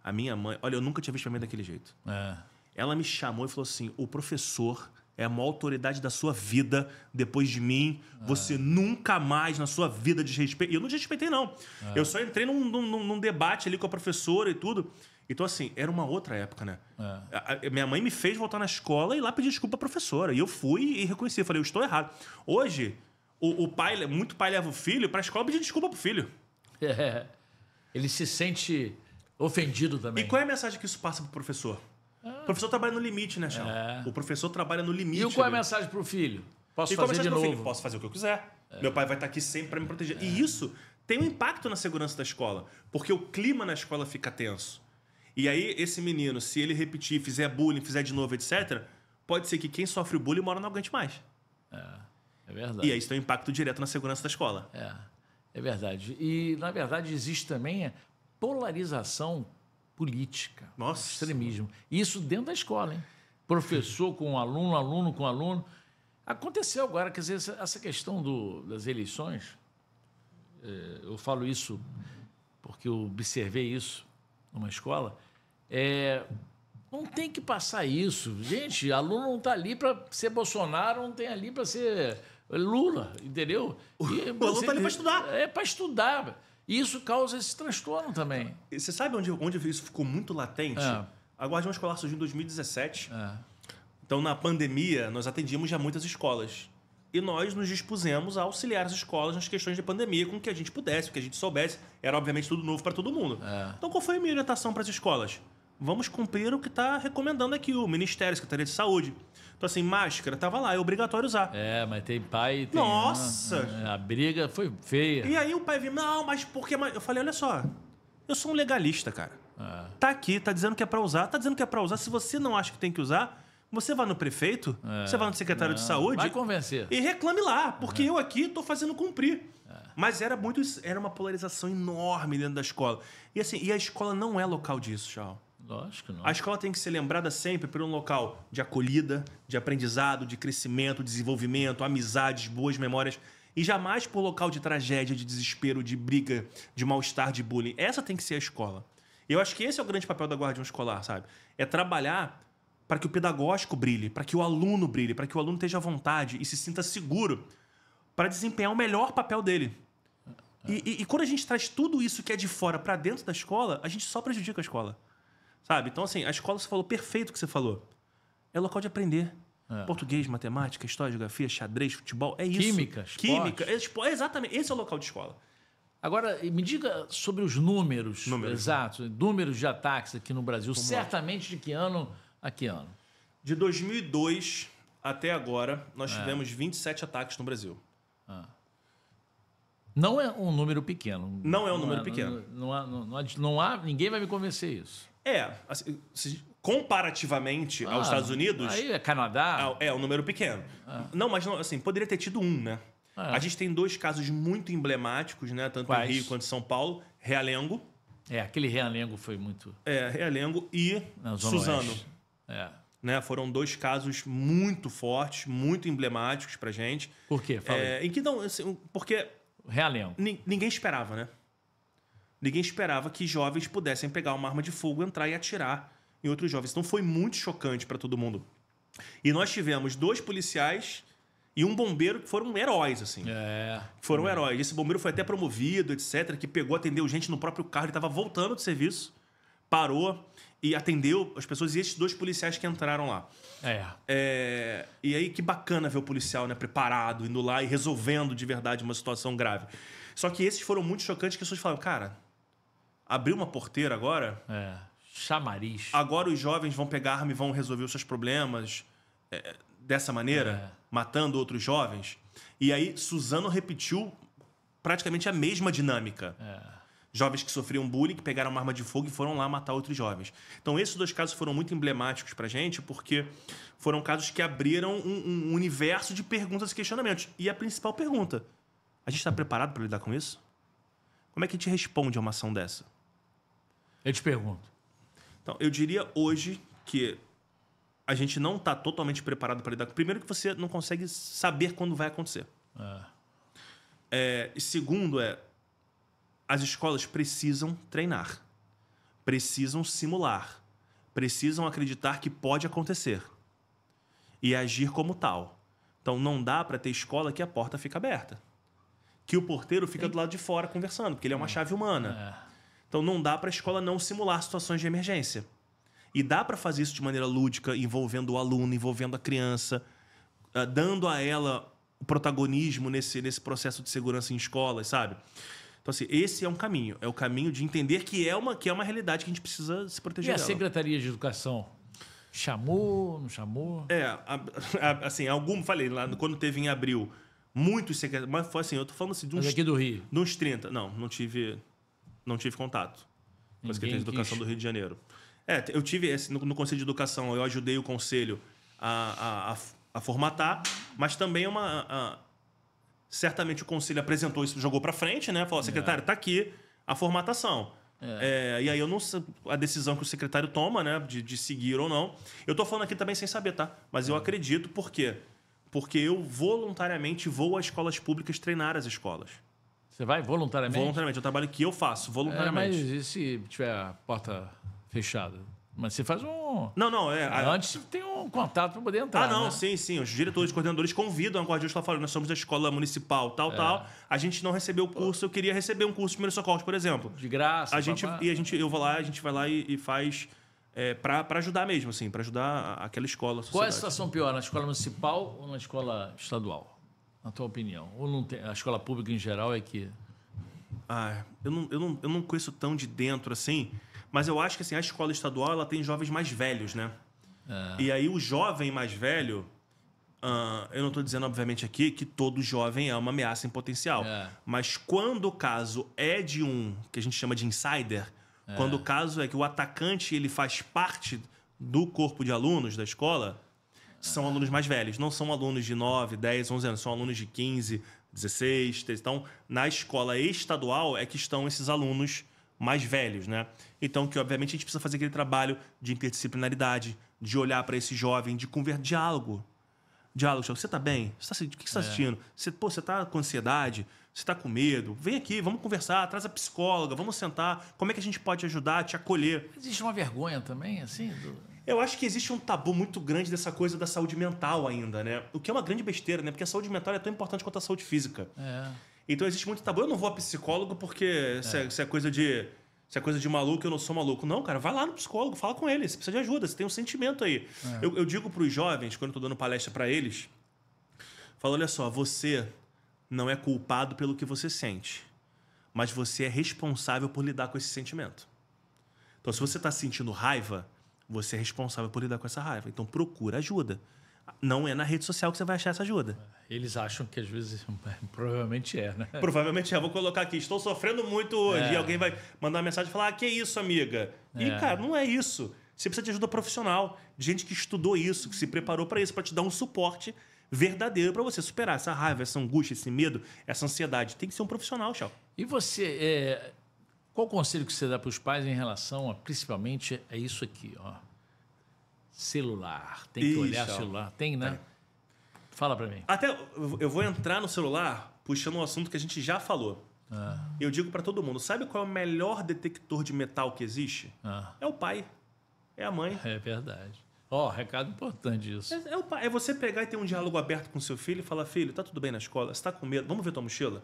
a minha mãe. Olha, eu nunca tinha visto minha mãe daquele jeito. É. Ela me chamou e falou assim: o professor é uma autoridade da sua vida depois de mim. Ah. Você nunca mais na sua vida desrespeita. E eu não desrespeitei, não. Ah. Eu só entrei num, num, num, debate ali com a professora e tudo. Então, assim, era uma outra época, né? É. A, a, minha mãe me fez voltar na escola e lá pedir desculpa à professora. E eu fui e reconheci. Eu falei, eu estou errado. Hoje, o, o pai, muito pai leva o filho para a escola pedir desculpa pro filho. É. Ele se sente ofendido também. E qual é a mensagem que isso passa pro professor? professor trabalha no limite, né, Chão? É. O professor trabalha no limite. E qual é a mensagem pro filho? Posso e é fazer de novo? Filho? Posso fazer o que eu quiser. É. Meu pai vai estar tá aqui sempre para me proteger. É. E isso tem um impacto na segurança da escola, porque o clima na escola fica tenso. E aí, esse menino, se ele repetir, fizer bullying, fizer de novo, etc., pode ser que quem sofre o bullying mora não aguente mais. É, é verdade. E aí isso tem um impacto direto na segurança da escola. É, é verdade. E, na verdade, existe também a polarização política, Nossa. extremismo. Isso dentro da escola, hein? Professor com aluno, aluno com aluno. Aconteceu agora, quer dizer, essa questão do, das eleições, é, eu falo isso porque eu observei isso numa escola, é, não tem que passar isso. Gente, aluno não está ali para ser Bolsonaro, não tem ali para ser Lula, entendeu? E o Lula está ali para estudar. É, é para estudar. E isso causa esse transtorno também. Então, e você sabe onde, onde isso ficou muito latente? É. A Guardião Escolar surgiu em 2017. É. Então, na pandemia, nós atendíamos já muitas escolas. E nós nos dispusemos a auxiliar as escolas nas questões de pandemia com o que a gente pudesse, o que a gente soubesse. Era, obviamente, tudo novo para todo mundo. É. Então, qual foi a minha orientação para as escolas? vamos cumprir o que está recomendando aqui o Ministério, Secretaria de Saúde. Então, assim, máscara tava lá, é obrigatório usar. É, mas tem pai. Tem Nossa! Uma, né? a briga foi feia. E aí o pai viu, não, mas por que. Eu falei, olha só, eu sou um legalista, cara. É. Tá aqui, tá dizendo que é para usar, tá dizendo que é para usar. Se você não acha que tem que usar, você vai no prefeito, é, você vai no secretário não, de saúde. Vai convencer. E reclame lá, porque é. eu aqui estou fazendo cumprir. É. Mas era muito. Era uma polarização enorme dentro da escola. E assim, e a escola não é local disso, Charles não. A escola tem que ser lembrada sempre por um local de acolhida, de aprendizado, de crescimento, desenvolvimento, amizades, boas memórias. E jamais por local de tragédia, de desespero, de briga, de mal-estar, de bullying. Essa tem que ser a escola. Eu acho que esse é o grande papel da guardião escolar, sabe? É trabalhar para que o pedagógico brilhe, para que o aluno brilhe, para que o aluno esteja à vontade e se sinta seguro para desempenhar o melhor papel dele. E, e, e, quando a gente traz tudo isso que é de fora para dentro da escola, a gente só prejudica a escola. Sabe? Então, assim, a escola você falou perfeito o que você falou. É local de aprender. É. Português, matemática, história, geografia, xadrez, futebol, é isso. Química, esporte. Química, é esporte, é exatamente. Esse é o local de escola. Agora, me diga sobre os números, números exatos, números de ataques aqui no Brasil. Certamente de que ano a que ano? De 2002 até agora, nós é. tivemos 27 ataques no Brasil. Ah. Não é um número pequeno. Não é um não número é, pequeno. Não, não, não, há, não há, ninguém vai me convencer isso. É, assim, comparativamente aos ah, Estados Unidos, Aí é Canadá. é, é um número pequeno. Ah. Não, mas não, assim, poderia ter tido um, né? É. A gente tem dois casos muito emblemáticos, né? Tanto Quais? no Rio quanto em São Paulo. Realengo. É, aquele realengo foi muito. É, Realengo e Suzano. Oeste. É. né? Foram dois casos muito fortes, muito emblemáticos pra gente. Por quê? Fala é, aí. em que não, assim, porque Realengo. ninguém esperava, né? Ninguém esperava que jovens pudessem pegar uma arma de fogo, entrar e atirar em outros jovens. Então foi muito chocante para todo mundo. E nós tivemos dois policiais e um bombeiro que foram heróis, assim. É. Foram é. heróis. Esse bombeiro foi até promovido, etc., que pegou, atendeu gente no próprio carro, ele estava voltando do serviço, parou e atendeu as pessoas e esses dois policiais que entraram lá. É. é. E aí que bacana ver o policial, né, preparado, indo lá e resolvendo de verdade uma situação grave. Só que esses foram muito chocantes que as pessoas falaram, cara, abriu uma porteira agora. É. Chamariz. Agora os jovens vão pegar arma e vão resolver os seus problemas é, dessa maneira, é. matando outros jovens. E aí Suzano repetiu praticamente a mesma dinâmica. É. Jovens que sofriam bullying, que pegaram uma arma de fogo e foram lá matar outros jovens. Então, esses dois casos foram muito emblemáticos pra gente, porque foram casos que abriram um, um universo de perguntas e questionamentos. E a principal pergunta: a gente está preparado para lidar com isso? Como é que a gente responde a uma ação dessa? Eu te pergunto. Então, eu diria hoje que a gente não está totalmente preparado para lidar com. Primeiro, que você não consegue saber quando vai acontecer. Ah. É, é segundo, é as escolas precisam treinar, precisam simular, precisam acreditar que pode acontecer e agir como tal. Então, não dá para ter escola que a porta fica aberta, que o porteiro fica do lado de fora conversando, porque ele é uma hum. chave humana. É. Então não dá para a escola não simular situações de emergência. E dá para fazer isso de maneira lúdica, envolvendo o aluno, envolvendo a criança, ah, dando a ela o protagonismo nesse, nesse processo de segurança em escolas, sabe? Então, assim, esse é um caminho. É o caminho de entender que é uma, que é uma realidade que a gente precisa se proteger. E dela. a Secretaria de Educação? Chamou, não chamou? É, a, a, assim, algum, falei, lá, quando teve em abril, muitos secretários. Mas foi assim, eu tô falando assim de uns. Mas aqui do Rio. De uns 30. Não, não tive não tive contato com a Secretaria de Educação quis. do Rio de Janeiro. É, eu tive esse, no, no Conselho de Educação, eu ajudei o Conselho a, a, a, a formatar, mas também uma. A, certamente o Conselho apresentou isso, jogou para frente, né? Falou, secretário, está é. aqui a formatação. É. É, e aí eu não sei a decisão que o secretário toma, né? De, de seguir ou não. Eu estou falando aqui também sem saber, tá? Mas eu é. acredito, por quê? Porque eu voluntariamente vou a escolas públicas treinar as escolas. Você vai voluntariamente? Voluntariamente, é o trabalho que eu faço, é, voluntariamente. É, mas e se tiver a porta fechada? Mas você faz um. Não, não, é. Antes a... tem um contato para poder entrar. Ah, não, né? sim, sim. Os diretores, coordenadores convidam a guardiões está falando, nós somos da escola municipal, tal, é. tal. A gente não recebeu o curso, eu queria receber um curso de primeiro socorro, por exemplo. De graça. A gente, e a gente, eu vou lá, a gente vai lá e, e faz. É, para ajudar mesmo, assim, para ajudar aquela escola. Qual é a situação pior, na escola municipal ou na escola estadual? na tua opinião? Ou não tem, a escola pública em geral é que. Ah, eu não, eu, não, eu não conheço tão de dentro assim, mas eu acho que assim, a escola estadual ela tem jovens mais velhos, né? É. E aí o jovem mais velho. Uh, eu não estou dizendo, obviamente, aqui que todo jovem é uma ameaça em potencial. É. Mas quando o caso é de um que a gente chama de insider, é. quando o caso é que o atacante ele faz parte do corpo de alunos da escola, são alunos mais velhos, não são alunos de 9, 10, 11 anos, são alunos de 15, 16. Então, na escola estadual é que estão esses alunos mais velhos, né? Então, que obviamente a gente precisa fazer aquele trabalho de interdisciplinaridade, de olhar para esse jovem, de conversar, diálogo. Diálogo, tipo, você tá bem? tá, o que você tá assistindo? É. Você, pô, você tá com ansiedade? Você tá com medo? Vem aqui, vamos conversar, traz a psicóloga, vamos sentar. Como é que a gente pode ajudar, te acolher? Existe uma vergonha também, assim? Do... Eu acho que existe um tabu muito grande dessa coisa da saúde mental ainda, né? O que é uma grande besteira, né? Porque a saúde mental é tão importante quanto a saúde física. É. Então existe muito tabu. Eu não vou a psicólogo porque é. Se é, é coisa de se é coisa de maluco, eu não sou maluco. Não, cara, vai lá no psicólogo, fala com ele. Você precisa de ajuda, você tem um sentimento aí. É. Eu, eu, digo para os jovens, quando eu tô dando palestra para eles, falo: olha só, você não é culpado pelo que você sente, mas você é responsável por lidar com esse sentimento. Então, se você está sentindo raiva, você é responsável por lidar com essa raiva. Então procura ajuda. Não é na rede social que você vai achar essa ajuda. Eles acham que às vezes provavelmente é, né? Provavelmente é. Vou colocar aqui, estou sofrendo muito hoje. É. E alguém vai mandar uma mensagem e falar: ah, que isso, amiga? É. E, cara, não é isso. Você precisa de ajuda profissional, de gente que estudou isso, que se preparou para isso, para te dar um suporte verdadeiro para você superar essa raiva, essa angústia, esse medo, essa ansiedade. Tem que ser um profissional, Chau. E você, é, qual o conselho que você dá para os pais em relação a, principalmente, é isso aqui, ó? Celular. Tem que isso, olhar celular. Tem, né? Tem. Fala para mim. Até eu vou entrar no celular puxando um assunto que a gente já falou. Ah. Eu digo para todo mundo, sabe qual é o melhor detector de metal que existe? Ah. É o pai, é a mãe. É verdade. Ó, oh, recado importante isso. É, é, o pai, é você pegar e ter um diálogo aberto com seu filho e falar, filho, tá tudo bem na escola? Você tá com medo? Vamos ver tua mochila?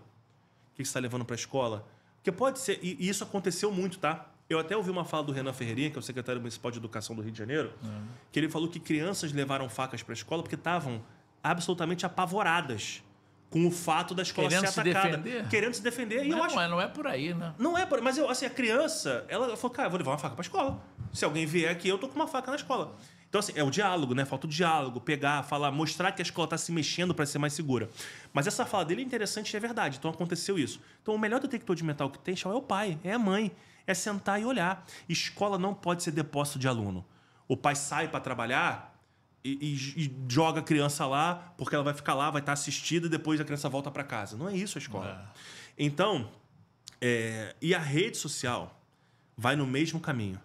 O que você tá levando pra escola? Porque pode ser, e isso aconteceu muito, tá? Eu até ouvi uma fala do Renan Ferreirinha, que é o secretário municipal de educação do Rio de Janeiro, uhum. que ele falou que crianças levaram facas para a escola porque estavam absolutamente apavoradas com o fato da escola querendo ser atacada, se defender. querendo se defender. e eu não é acho é, não é por aí, né? Não é por, mas eu assim a criança, ela falou, cara, eu vou levar uma faca para a escola. Se alguém vier aqui, eu tô com uma faca na escola. Então, assim, é o diálogo, né? Falta o diálogo, pegar, falar, mostrar que a escola está se mexendo para ser mais segura. Mas essa fala dele é interessante e é verdade. Então, aconteceu isso. Então, o melhor detector de metal que tem, é o pai, é a mãe. É sentar e olhar. Escola não pode ser depósito de aluno. O pai sai para trabalhar e, e, e, joga a criança lá, porque ela vai ficar lá, vai estar tá assistida e depois a criança volta para casa. Não é isso a escola. É. Então, é, e a rede social vai no mesmo caminho.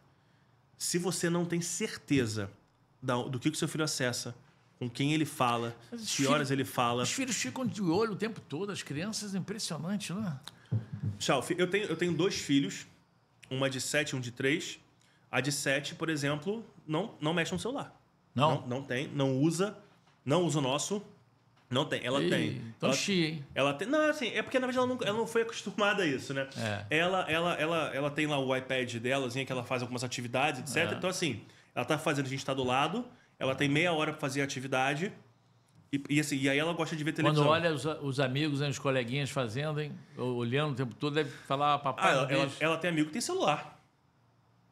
Se você não tem certeza do que o seu filho acessa, com quem ele fala, Mas que horas filho, ele fala. Os filhos ficam de olho o tempo todo, as crianças, impressionante, não é? Tchau, eu tenho, eu tenho dois filhos, uma de sete, e um de três. A de sete, por exemplo, não, não mexe no celular. Não? não? não tem, não usa, não usa o nosso. Não tem, ela Ei, tem. Então ela, hein? Ela tem. Não, assim, é porque na verdade ela não, ela não foi acostumada a isso, né? É. Ela, ela, ela, ela tem lá o iPad dela, assim, que ela faz algumas atividades, etc. É. Então, assim, ela tá fazendo, a gente tá do lado, ela tem meia hora para fazer a atividade. E, e, assim, e aí ela gosta de ver televisão. Quando olha os, os amigos, né, os coleguinhas fazendo, hein, olhando o tempo todo, deve falar, ah, papai. Ah, ela, ela, tem amigo que tem celular.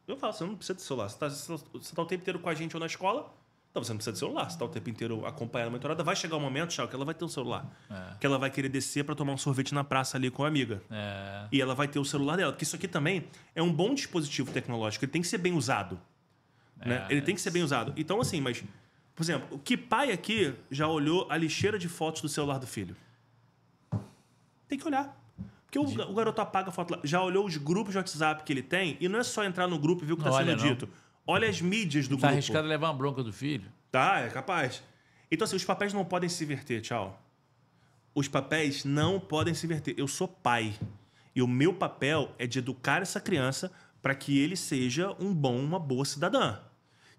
Eu falo, você não precisa de celular. Você tá, você tá o tempo inteiro com a gente ou na escola, então você não precisa de celular. Você tá o tempo inteiro acompanhando a mentorada. Vai chegar um momento, Tchau, que ela vai ter um celular. É. Que ela vai querer descer para tomar um sorvete na praça ali com a amiga. É. E ela vai ter o celular dela. Porque isso aqui também é um bom dispositivo tecnológico. Ele tem que ser bem usado. Né? É. Ele tem que ser bem usado. Então, assim, mas. Por exemplo, que pai aqui já olhou a lixeira de fotos do celular do filho? Tem que olhar. Porque o, o garoto apaga a foto lá. Já olhou os grupos de WhatsApp que ele tem e não é só entrar no grupo e ver o que está sendo não. dito. Olha as mídias do tá grupo. Tá arriscado levar uma bronca do filho. Tá, é capaz. Então, assim, os papéis não podem se inverter, tchau. Os papéis não podem se inverter. Eu sou pai. E o meu papel é de educar essa criança para que ele seja um bom, uma boa cidadã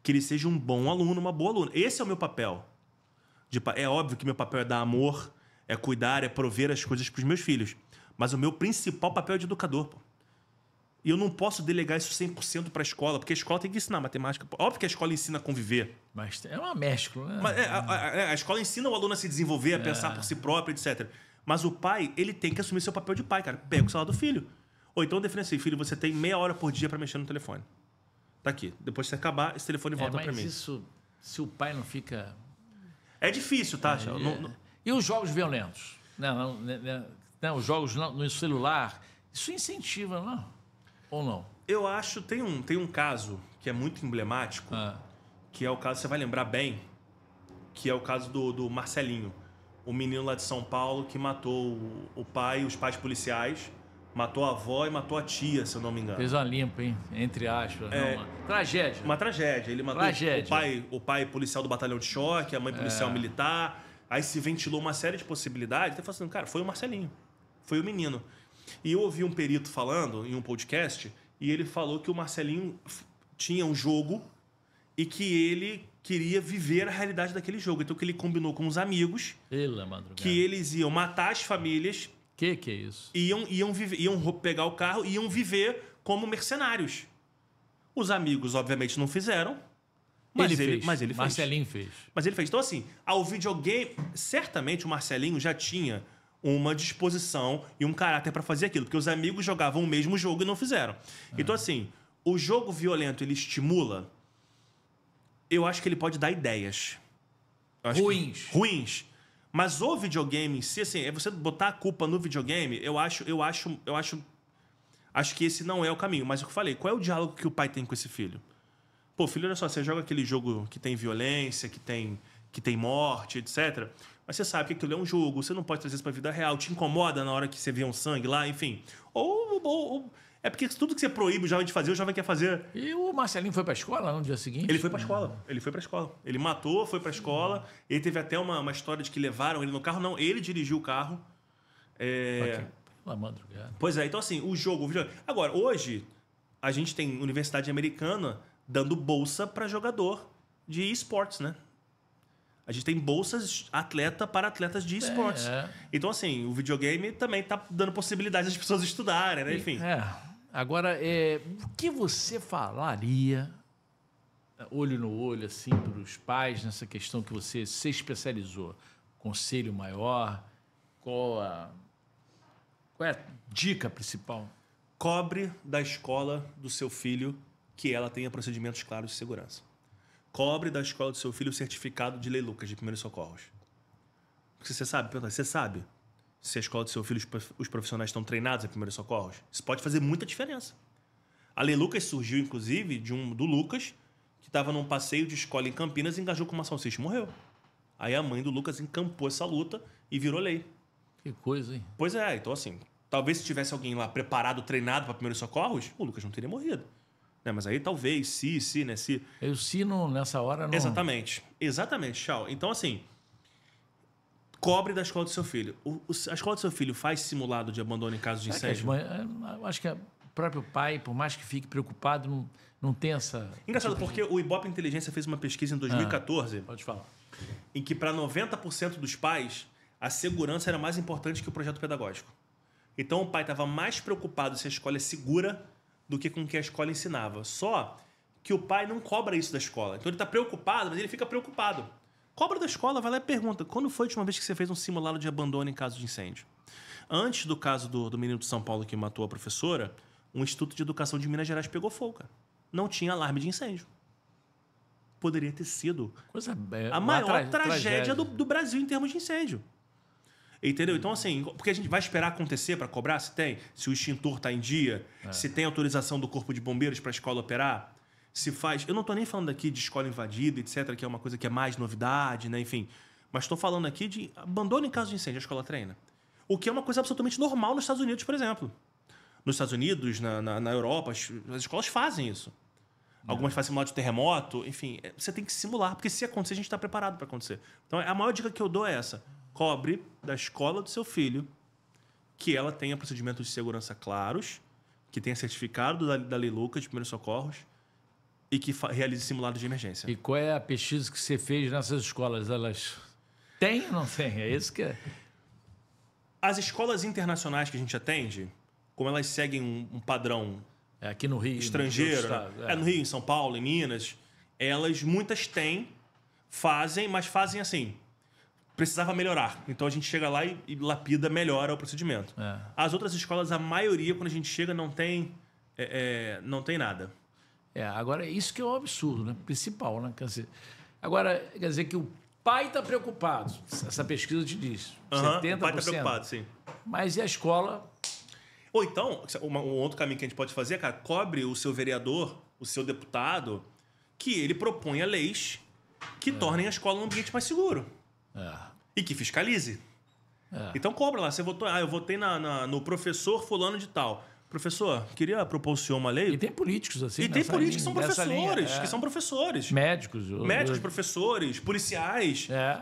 que ele seja um bom aluno, uma boa aluna. Esse é o meu papel. é óbvio que meu papel é dar amor, é cuidar, é prover as coisas para os meus filhos. Mas o meu principal papel é de educador. Pô. E eu não posso delegar isso 100% para a escola, porque a escola tem que ensinar matemática. Óbvio que a escola ensina a conviver. Mas é uma mescla, né? Mas, é, a, a, é, a, escola ensina o aluno a se desenvolver, a é. pensar por si próprio, etc. Mas o pai, ele tem que assumir seu papel de pai, cara. Pega o salário do filho. Ou então define assim, filho, você tem meia hora por dia para mexer no telefone. Tá aqui. Depois que você acabar, esse telefone volta é, para mim. Mas isso, se o pai não fica. É difícil, tá, é, não, é. não... E os jogos violentos? Não, não, não né, né, né, os jogos no celular, isso incentiva, não? É? Ou não? Eu acho, tem um, tem um caso que é muito emblemático, ah. que é o caso, você vai lembrar bem, que é o caso do, do Marcelinho, o menino lá de São Paulo que matou o, o pai e os pais policiais Matou a avó e matou a tia, se eu não me engano. Fez uma limpa, hein? Entre aspas. É, Tragédia. Uma tragédia. Ele matou tragédia. O, pai, o pai policial do batalhão de choque, a mãe policial é. militar. Aí se ventilou uma série de possibilidades. Até falando, assim, cara, foi o Marcelinho. Foi o menino. E eu ouvi um perito falando em um podcast, e ele falou que o Marcelinho tinha um jogo e que ele queria viver a realidade daquele jogo. Então que ele combinou com os amigos Pela que eles iam matar as famílias que que é isso? Iam, iam, viver, iam pegar o carro e iam viver como mercenários. Os amigos, obviamente, não fizeram. Mas ele, ele, fez. Mas ele Marcelinho fez. Mas ele fez. Então, assim, ao videogame, certamente o Marcelinho já tinha uma disposição e um caráter para fazer aquilo, porque os amigos jogavam o mesmo jogo e não fizeram. É. Então, assim, o jogo violento ele estimula. Eu acho que ele pode dar ideias. Ruins. Que... ruins. Mas o videogame em si, assim, é você botar a culpa no videogame, eu acho, eu acho, eu acho. Acho que esse não é o caminho. Mas é o que eu falei, qual é o diálogo que o pai tem com esse filho? Pô, filho, olha só, você joga aquele jogo que tem violência, que tem, que tem morte, etc. Mas você sabe que aquilo é um jogo, você não pode trazer isso pra vida real, te incomoda na hora que você vê um sangue lá, enfim. Ou, ou, ou é porque tudo que você proíbe o jovem de fazer, o jovem quer fazer. E o Marcelinho foi para a escola no dia seguinte? Ele foi para a escola. Hum. Ele foi para a escola. Ele matou, foi para a escola. Ele teve até uma, uma história de que levaram ele no carro. Não, ele dirigiu o carro. É... Pela madrugada. Pois é, então assim, o jogo, o videogame. Agora, hoje, a gente tem universidade americana dando bolsa para jogador de esportes, né? A gente tem bolsas atleta para atletas de é, esportes. É. Então, assim, o videogame também tá dando possibilidade às pessoas estudarem, né? Enfim. É. Agora, é, o que você falaria, olho no olho, assim, para os pais, nessa questão que você se especializou? Conselho maior? Qual a, qual é a dica principal? Cobre da escola do seu filho que ela tenha procedimentos claros de segurança. Cobre da escola do seu filho o certificado de lei Lucas de primeiros socorros. Porque você sabe, pergunta, você sabe? se a escola do seu filho, os profissionais estão treinados em primeiros socorros. Isso pode fazer muita diferença. A Lei Lucas surgiu, inclusive, de um do Lucas, que estava num passeio de escola em Campinas e engajou com uma salsicha e morreu. Aí a mãe do Lucas encampou essa luta e virou lei. Que coisa, hein? Pois é, então assim, talvez se tivesse alguém lá preparado, treinado para primeiros socorros, o Lucas não teria morrido. Né? Mas aí talvez, se, se, né? Se... eu o sino nessa hora não. Exatamente, exatamente, Tchau. Então assim cobre da escola do seu filho. O, o, a escola do seu filho faz simulado de abandono em caso de incêndio? Eu acho que o próprio pai, por mais que fique preocupado, não, não tem essa. Engraçado, tipo porque de... o Ibope Inteligência fez uma pesquisa em 2014. Ah, pode falar. Em que, para 90% dos pais, a segurança era mais importante que o projeto pedagógico. Então, o pai estava mais preocupado se a escola é segura do que com o que a escola ensinava. Só que o pai não cobra isso da escola. Então, ele está preocupado, mas ele fica preocupado. Cobra da escola vai lá e pergunta: quando foi a última vez que você fez um simulado de abandono em caso de incêndio? Antes do caso do, do menino de São Paulo que matou a professora, um instituto de educação de Minas Gerais pegou fogo, cara. Não tinha alarme de incêndio. Poderia ter sido Coisa, a maior tra tragédia, tragédia. Do, do, Brasil em termos de incêndio. Entendeu? Então, assim, porque a gente vai esperar acontecer para cobrar se tem, se o extintor está em dia, é. se tem autorização do Corpo de Bombeiros para a escola operar, se faz. Eu não estou nem falando aqui de escola invadida, etc., que é uma coisa que é mais novidade, né? Enfim. Mas estou falando aqui de abandono em caso de incêndio, a escola treina. O que é uma coisa absolutamente normal nos Estados Unidos, por exemplo. Nos Estados Unidos, na, na, na Europa, as, as, escolas fazem isso. Não. Algumas fazem simulado de terremoto, enfim, é, você tem que simular, porque se acontecer, a gente está preparado para acontecer. Então, é, a maior dica que eu dou é essa: cobre da escola do seu filho que ela tenha procedimentos de segurança claros, que tenha certificado da, da Lei Lucas de primeiros socorros, e que realize simulado de emergência. E qual é a pesquisa que você fez nessas escolas? Elas têm ou não têm? É isso que é. As escolas internacionais que a gente atende, como elas seguem um, um padrão. É aqui no Rio. Estrangeiro. No né? é. é. no Rio, em São Paulo, em Minas. Elas, muitas têm, fazem, mas fazem assim. Precisava melhorar. Então a gente chega lá e, e lapida, melhora o procedimento. É. As outras escolas, a maioria, quando a gente chega, não tem, é, é não tem nada. É, agora, isso que é um absurdo, né? principal. Né? Quer dizer, agora, quer dizer que o pai está preocupado, essa pesquisa te diz. Uhum, 70%. O pai está preocupado, sim. Mas e a escola? Ou então, um outro caminho que a gente pode fazer, cara, cobre o seu vereador, o seu deputado, que ele proponha leis que é. tornem a escola um ambiente mais seguro. É. E que fiscalize. É. Então cobra lá, você votou, ah, eu votei na, na, no professor fulano de tal. Professor, queria propor o senhor uma lei? E tem políticos assim. E tem políticos linha, que são professores, é. que são professores. Médicos. Médicos, eu... professores, policiais. É.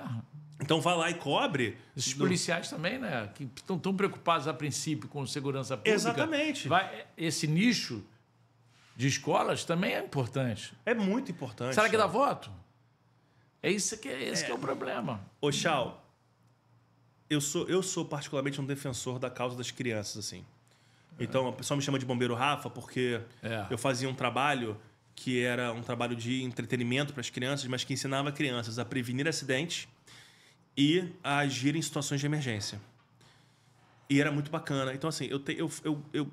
Então vá lá e cobre. Esses policiais também, né? Que estão tão preocupados a princípio com segurança pública. Exatamente. Vai, esse nicho de escolas também é importante. É muito importante. Será que dá voto? É isso que é, esse é. que é o problema. Ô, Chau, eu sou, eu sou particularmente um defensor da causa das crianças, assim. Então, o pessoal me chama de Bombeiro Rafa porque é. eu fazia um trabalho que era um trabalho de entretenimento para as crianças, mas que ensinava crianças a prevenir acidentes e a agir em situações de emergência. E era muito bacana. Então, assim, eu, te, eu, eu, eu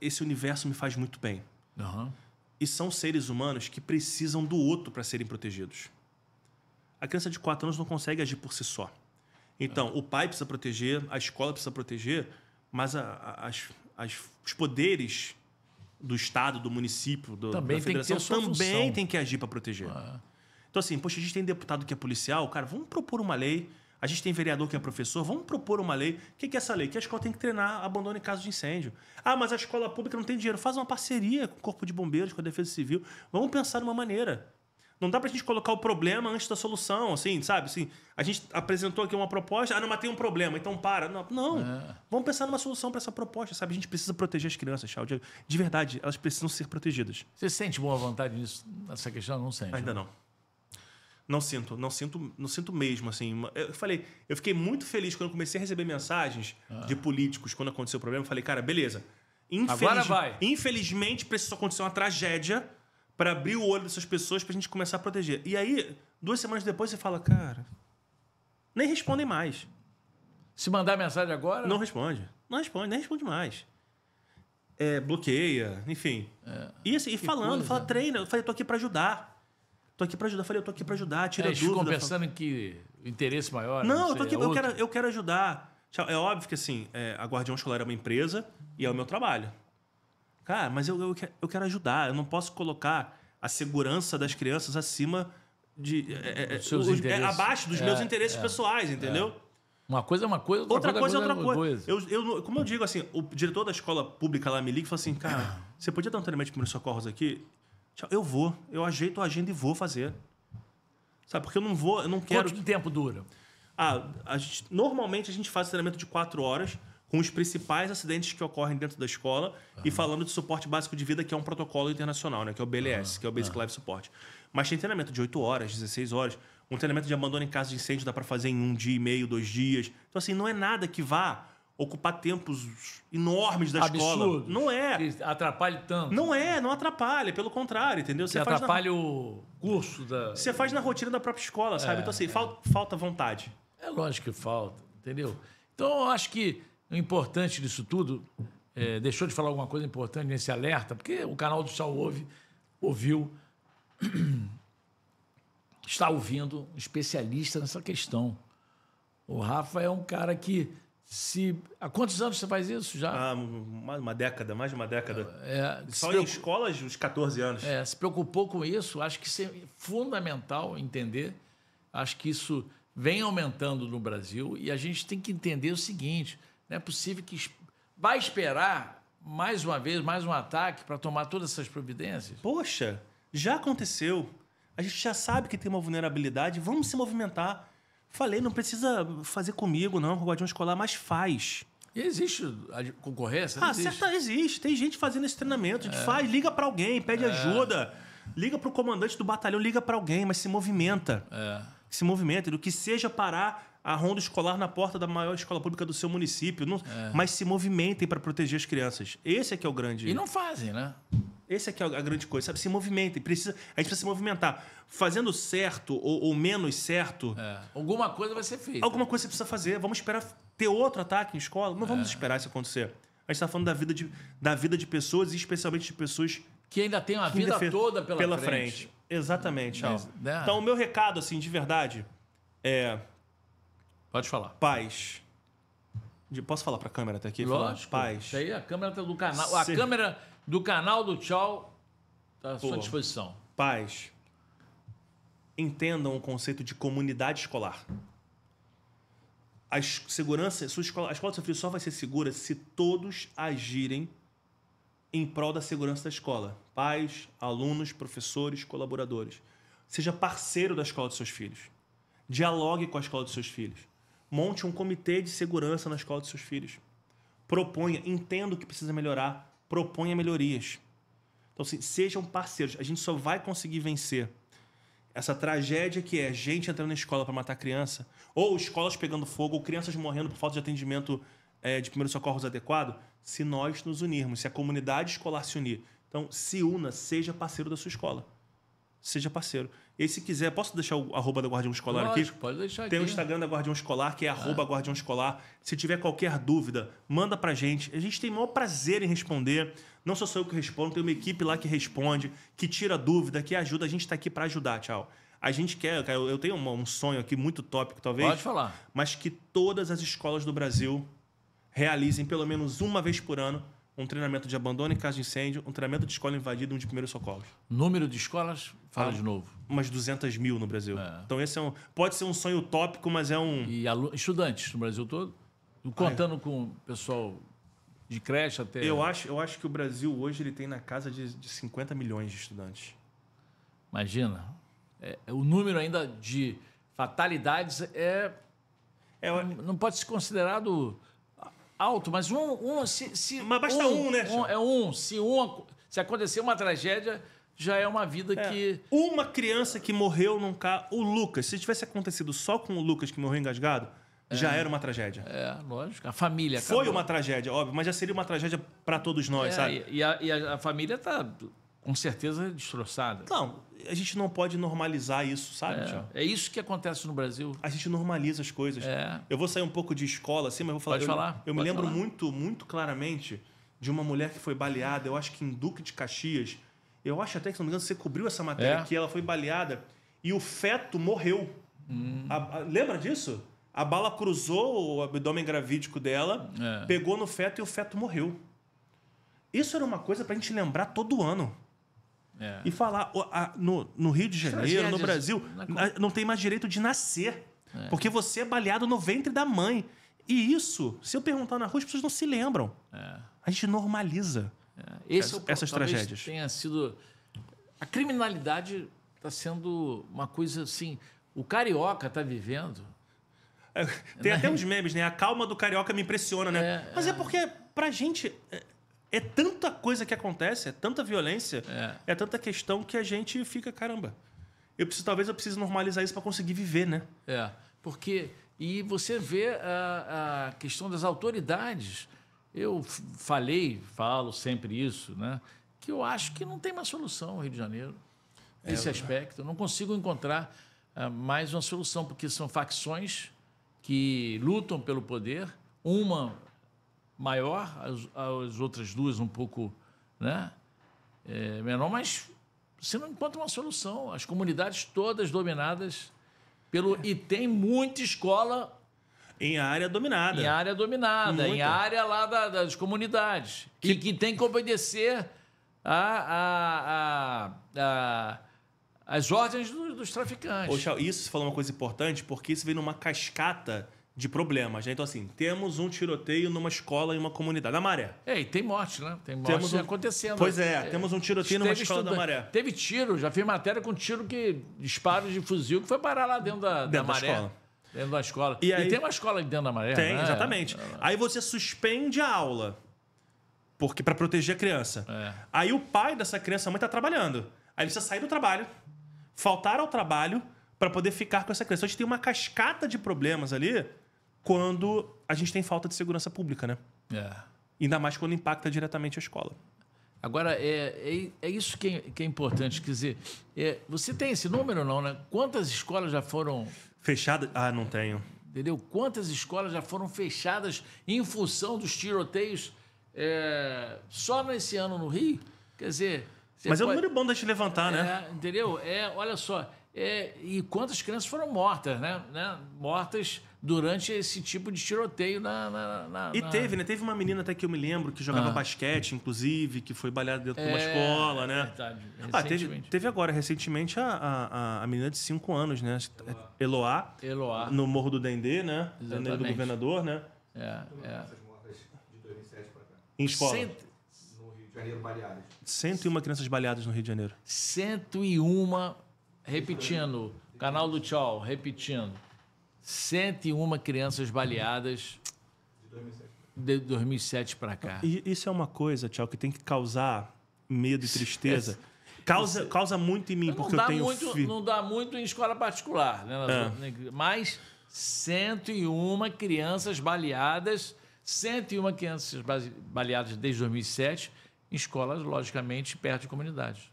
esse universo me faz muito bem. Uhum. E são seres humanos que precisam do outro para serem protegidos. A criança de 4 anos não consegue agir por si só. Então, é. o pai precisa proteger, a escola precisa proteger, mas a, a, as, as, os poderes do Estado, do município, do, também da federação, tem também tem que agir para proteger. Ah. Então, assim, poxa, a gente tem deputado que é policial, cara, vamos propor uma lei. A gente tem vereador que é professor, vamos propor uma lei. O que, que é essa lei? Que a escola tem que treinar abandono em caso de incêndio. Ah, mas a escola pública não tem dinheiro. Faz uma parceria com o Corpo de Bombeiros, com a Defesa Civil. Vamos pensar de uma maneira não dá pra gente colocar o problema antes da solução, assim, sabe? Assim, a gente apresentou aqui uma proposta, ah, não, mas tem um problema, então para. Não, não. É. vamos pensar numa solução para essa proposta, sabe? A gente precisa proteger as crianças, Charles. De verdade, elas precisam ser protegidas. Você sente boa vontade nisso, nessa questão? Não sente? Ainda né? não. Não sinto, não sinto, não sinto mesmo, assim. Eu falei, eu fiquei muito feliz quando comecei a receber mensagens ah. de políticos quando aconteceu o problema. Eu falei, cara, beleza. Infeliz... Agora vai. Infelizmente, precisou acontecer uma tragédia para abrir o olho dessas pessoas para a gente começar a proteger. E aí, duas semanas depois, você fala, cara, nem respondem mais. Se mandar mensagem agora? Não responde. Não responde, nem responde mais. É, bloqueia, enfim. É. E, assim, e falando, coisa. fala, treina. Eu falei, eu tô aqui para ajudar. Tô aqui para ajudar. Eu falei, eu tô aqui para ajudar, tira é, dúvida. pensando fala... que o interesse maior. Não, não eu tô aqui, é eu, quero, eu quero ajudar. É óbvio que assim, é, a Guardião Escolar é uma empresa e é o meu trabalho. Cara, mas eu, eu, eu quero ajudar, eu não posso colocar a segurança das crianças acima de. É, é dos é, seus os, é, abaixo dos meus interesses pessoais, entendeu? Uma coisa é uma coisa, outra, outra coisa, coisa é outra coisa. coisa. Eu, eu, como eu digo, assim, o diretor da escola pública lá me liga e fala assim: cara, você podia dar um treinamento de primeiros socorros aqui? Eu vou, eu ajeito a agenda e vou fazer. Sabe, porque eu não vou, eu não quero. Quanto tempo dura? Ah, a gente, normalmente a gente faz treinamento de quatro horas com os principais acidentes que ocorrem dentro da escola uhum. e falando de suporte básico de vida, que é um protocolo internacional, né? que é o BLS, uhum. que é o Basic uhum. Life Support. Mas tem treinamento de 8 horas, 16 horas, um treinamento de abandono em caso de incêndio dá para fazer em um dia e meio, dois dias. Então, assim, não é nada que vá ocupar tempos enormes da Absurdo. escola. Não é. Que atrapalhe tanto. Não é, não atrapalha, pelo contrário, entendeu? Você atrapalha na... o curso da. Você faz na rotina da própria escola, sabe? É, então, assim, é. falta vontade. É lógico que falta, entendeu? Então, eu acho que o importante disso tudo, é, deixou de falar alguma coisa importante nesse alerta, porque o canal do Sal ouve, ouviu, está ouvindo um especialista nessa questão. O Rafa é um cara que se há quantos anos você faz isso já? Ah, mais uma década, mais de uma década. É, é Só preocup... em escolas, uns 14 anos. É, se preocupou com isso, acho que isso é fundamental entender. Acho que isso vem aumentando no Brasil e a gente tem que entender o seguinte: não é possível que vai esperar mais uma vez, mais um ataque para tomar todas essas providências? Poxa, já aconteceu. A gente já sabe que tem uma vulnerabilidade, vamos se movimentar. Falei, não precisa fazer comigo, não, com o guardião escolar, mas faz. E existe concorrência? Ah, existe. certa existe. Tem gente fazendo esse treinamento. É. Faz, liga para alguém, pede é. ajuda. Liga para o comandante do batalhão, liga para alguém, mas se movimenta. É. Se movimenta. Do que seja parar a ronda escolar na porta da maior escola pública do seu município. Não, é. Mas se movimentem para proteger as crianças. Esse é que é o grande. E não fazem, né? Esse é que é a grande coisa, sabe? Se movimentem. Precisa, a gente precisa se movimentar. Fazendo certo ou, ou menos certo. É. Alguma coisa vai ser feita. Alguma coisa você precisa fazer. Vamos esperar ter outro ataque em escola? Não vamos é. esperar isso acontecer. A gente está falando da vida, de, da vida de pessoas e especialmente de pessoas. Que ainda tem uma vida defe... toda pela, pela frente. frente. Exatamente, Mas, né? Então, o meu recado, assim, de verdade, é. Pode falar. Paz. posso falar para a câmera até aqui? Lógico. Falar? Paz. Isso aí a câmera tá do canal. A câmera do canal do Tchau está à Pô, sua disposição. Paz. Entendam o conceito de comunidade escolar. A segurança, sua escola, a escola do seu filho só vai ser segura se todos agirem em prol da segurança da escola. Pais, alunos, professores, colaboradores. Seja parceiro da escola dos seus filhos. Dialogue com a escola dos seus filhos. Monte um comitê de segurança na escola dos seus filhos. Proponha, entenda o que precisa melhorar, proponha melhorias. Então, assim, sejam parceiros. A gente só vai conseguir vencer essa tragédia que é gente entrando na escola para matar criança, ou escolas pegando fogo, ou crianças morrendo por falta de atendimento é, de primeiros socorros adequado, se nós nos unirmos, se a comunidade escolar se unir. Então, se una, seja parceiro da sua escola seja parceiro. E se quiser, posso deixar o arroba da Guardião Escolar Lógico, aqui? Pode deixar Tem aqui. o Instagram da Guardião Escolar, que é tá. arroba ah. Guardião Escolar. Se tiver qualquer dúvida, manda pra gente. A gente tem o maior prazer em responder. Não sou só eu que respondo, tem uma equipe lá que responde, que tira dúvida, que ajuda. A gente tá aqui para ajudar, tchau. A gente quer, cara, eu tenho um sonho aqui muito tópico, talvez. Pode falar. Mas que todas as escolas do Brasil realizem pelo menos uma vez por ano um treinamento de abandono em caso de incêndio, um treinamento de escola invadida e um de primeiros socorros. Número de escolas? Fala ah, de novo. Umas 200 mil no Brasil. É. Então esse é um, pode ser um sonho utópico, mas é um... E estudantes no Brasil todo? Contando ah, é. com o pessoal de creche até... Eu acho, eu acho que o Brasil hoje ele tem na casa de, de 50 milhões de estudantes. Imagina. É, é, o número ainda de fatalidades é... é... Não, não pode ser considerado alto, mas um. um se, se mas basta um, um né? Um, é um. Se, um. se acontecer uma tragédia, já é uma vida é. que. Uma criança que morreu num carro. O Lucas, se tivesse acontecido só com o Lucas que morreu engasgado, é. já era uma tragédia. É, lógico. A família. Acabou. Foi uma tragédia, óbvio, mas já seria uma tragédia para todos nós, é, sabe? E, e, a, e a, família tá com certeza destroçada. Não, a gente não pode normalizar isso, sabe, é, É isso que acontece no Brasil. A gente normaliza as coisas. É. Eu vou sair um pouco de escola, assim, mas vou falar. Pode eu, falar. Eu, me lembro falar. muito, muito claramente de uma mulher que foi baleada, eu acho que em Duque de Caxias. Eu acho até que, se não me engano, você cobriu essa matéria é. que ela foi baleada e o feto morreu. Hum. A, a, lembra disso? A bala cruzou o abdômen gravídico dela, é. pegou no feto e o feto morreu. Isso era uma coisa pra gente lembrar todo ano. É. E falar no, no Rio de Janeiro, é no Brasil, não tem mais direito de nascer. É. Porque você é baleado no ventre da mãe. E isso, se eu perguntar na rua, as pessoas não se lembram. É. A gente normaliza é. essa, é o, essas tragédias. tenha sido. A criminalidade está sendo uma coisa assim. O carioca está vivendo. Tem né? até uns memes, né? A calma do carioca me impressiona, né? Mas é porque, pra gente, é tanta coisa que acontece, é tanta violência, é. é, tanta questão que a gente fica, caramba. Eu preciso, talvez eu precise normalizar isso para conseguir viver, né? É, porque e você vê a, a, questão das autoridades. Eu falei, falo sempre isso, né? Que eu acho que não tem uma solução no Rio de Janeiro é nesse é, aspecto. Eu não consigo encontrar uh, mais uma solução porque são facções que lutam pelo poder. Uma maior, as, as outras duas um pouco né, é, menor, mas você não encontra uma solução. As comunidades todas dominadas pelo. E tem muita escola. Em área dominada. Em área dominada, Muito. em área lá da, das comunidades. Que, que tem que obedecer a, a, a, a as ordens do, dos traficantes. Poxa, isso você falou uma coisa importante, porque isso vem numa cascata de problemas, né? Então, assim, temos um tiroteio numa escola em uma comunidade. Da Maré. É, e tem morte, né? Tem morte temos um... acontecendo. Pois é, é temos um tiroteio numa escola da Maré. Teve tiro, já fiz matéria com tiro que... disparo de fuzil que foi parar lá dentro da, dentro da Maré. escola. Dentro da escola. E, aí, e tem uma escola dentro da Maré, Tem, né? exatamente. É. Aí você suspende a aula porque para proteger a criança. É. Aí o pai dessa criança, a mãe, tá trabalhando. Aí ele precisa sair do trabalho, faltar ao trabalho para poder ficar com essa criança. Então, a gente tem uma cascata de problemas ali quando a gente tem falta de segurança pública, né? É. Ainda mais quando impacta diretamente a escola. Agora, é, é, é isso que é, que é, importante. Quer dizer, é, você tem esse número ou não, né? Quantas escolas já foram. Fechadas? Ah, não tenho. Entendeu? Quantas escolas já foram fechadas em função dos tiroteios é, só nesse ano no Rio? Quer dizer. Mas pode... é um número bom da gente levantar, né? É, entendeu? É, olha só. É, e quantas crianças foram mortas, né? né? Mortas durante esse tipo de tiroteio na. na, na e na... teve, né? Teve uma menina até que eu me lembro que jogava ah. basquete, inclusive, que foi baleada dentro é, de uma é, escola, né? É verdade. Ah, teve, teve agora, recentemente, a, a, a menina de 5 anos, né? Eloá. Eloá. No Morro do Dendê, né? Dendê do governador, né? É, é. Em escola. Cent... No Rio de Janeiro, baleadas. 101 crianças baleadas no Rio de Janeiro. 101, repetindo. Canal do Tchau, repetindo. 101 crianças baleadas de 2007 para cá. E isso é uma coisa, Tchau, que tem que causar medo e tristeza. Causa, causa muito em mim, não porque eu tenho... Muito, fi... Não dá muito em escola particular, né? Ah. Mas 101 crianças baleadas, 101 crianças baleadas desde 2007, em escolas, logicamente, perto de comunidades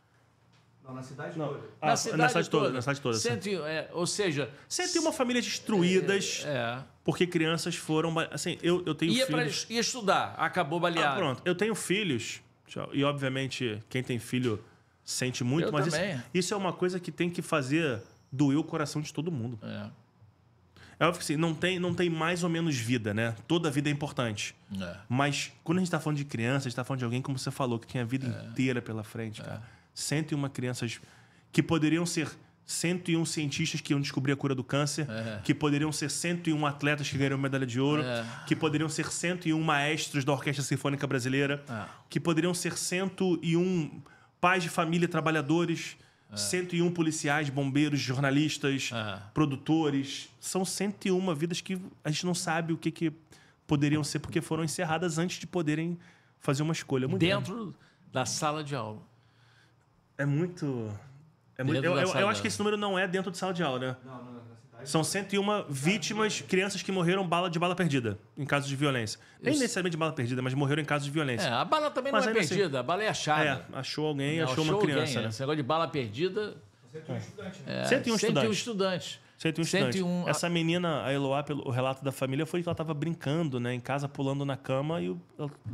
na cidade não. toda. Ah, na, cidade toda. Na cidade toda. Cento, é, ou seja. 101 famílias destruídas. É, é. Porque crianças foram. Assim, eu, eu tenho ia filhos. Pra, ia estudar, acabou baleado. Ah, pronto. Eu tenho filhos. E, obviamente, quem tem filho sente muito, eu mas isso, isso, é uma coisa que tem que fazer doer o coração de todo mundo. É. É óbvio que assim, não tem, não tem mais ou menos vida, né? Toda vida é importante. É. Mas quando a gente tá falando de criança, a gente tá falando de alguém, como você falou, que tem a vida é. inteira pela frente, é. cara. 101 crianças que poderiam ser 101 cientistas que iam descobrir a cura do câncer, é. que poderiam ser 101 atletas que ganharam medalha de ouro, é. que poderiam ser 101 maestros da Orquestra Sinfônica Brasileira, é. que poderiam ser 101 pais de família trabalhadores, é. 101 policiais, bombeiros, jornalistas, é. produtores. São 101 vidas que a gente não sabe o que, que poderiam ser, porque foram encerradas antes de poderem fazer uma escolha. Muito Dentro da sala de aula. É muito. É muito eu, eu, eu acho que esse número não é dentro de sala de aula, né? Não, não, é não. São 101 vítimas, crianças que morreram bala de bala perdida, em casos de violência. Nem Isso. necessariamente de bala perdida, mas morreram em casos de violência. É, a bala também mas não é assim, perdida, assim, a bala é achada. É, achou alguém, não, achou, achou, uma criança. Alguém, né? Esse negócio de bala perdida. 101 é. estudantes. Né? É, 101 estudantes. estudante. 101 estudantes. Essa menina, a Eloá, pelo relato da família, foi que ela estava brincando né, em casa, pulando na cama e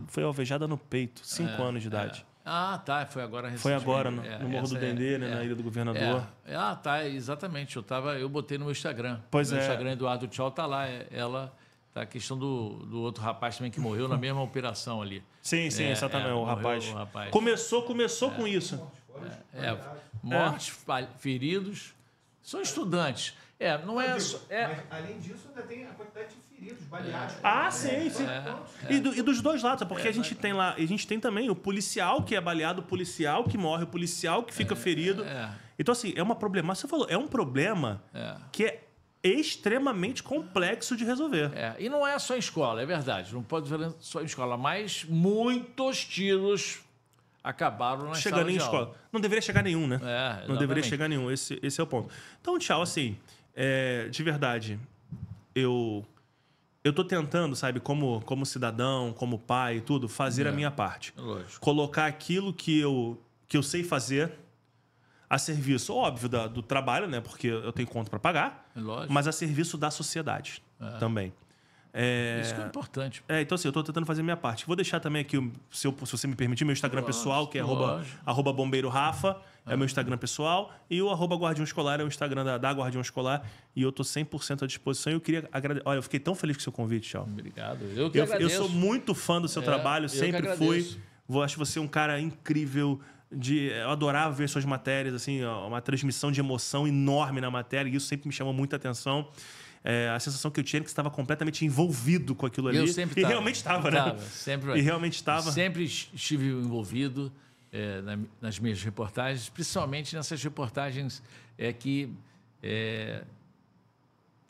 foi alvejada no peito, 5 é, anos de é. idade. É. Ah, tá. Foi agora Foi agora, no, é, no Morro do é, Dendê, é, né, é, na Ilha do é. Governador. Ah, tá. Exatamente. Eu, tava, eu botei no meu Instagram. Pois meu é. Instagram Eduardo Tchau tá lá. É, ela. Tá, a questão do, do outro rapaz também que morreu na mesma operação ali. Sim, sim, exatamente. o, rapaz. o rapaz. Começou, começou com isso. É, mortes, feridos. São estudantes. É, não é. Digo, só, é... Mas, além disso, ainda tem a quantidade de feridos, baleados. Ah, sim, sim. É. E, do, e, dos dois lados, é porque é, a gente tem lá, a gente tem também o policial que é baleado, o policial que morre, o policial que fica ferido. Então, assim, é uma problemática. Você falou, é um problema que é extremamente complexo de resolver. É, e não é só em escola, é verdade. Não pode ser só em escola, mas muitos tiros acabaram na Chegando em escola. Não deveria chegar nenhum, né? É, não deveria chegar nenhum. Esse, esse é o ponto. Então, tchau, assim, é, de verdade, eu eu tô tentando, sabe, como, como cidadão, como pai e tudo, fazer é. a minha parte. Lógico. Colocar aquilo que eu, que eu sei fazer a serviço, óbvio, da, do trabalho, né? Porque eu tenho conta para pagar. Lógico. Mas a serviço da sociedade é. também. É... Isso que é importante. É, então assim, eu estou tentando fazer minha parte. Vou deixar também aqui, se, eu, se você me permitir, meu Instagram lógico, pessoal, que é arroba, arroba bombeiro Rafa, é. é. meu Instagram pessoal. E o arroba guardião escolar é o Instagram da, da Guardião Escolar. E eu estou 100% à disposição. E eu queria agradecer. Olha, eu fiquei tão feliz com o seu convite, Tchau. Obrigado. Eu que eu, agradeço. Eu sou muito fã do seu é, trabalho, sempre fui. Vou, acho você um cara incrível de eu adorava ver suas matérias assim uma transmissão de emoção enorme na matéria e isso sempre me chamou muita atenção é, a sensação que eu tinha era que estava completamente envolvido com aquilo ali. Eu sempre e tava, realmente estava, né? sempre, e realmente estava. Sempre estive envolvido é, na, nas minhas reportagens, principalmente nessas reportagens é, que é,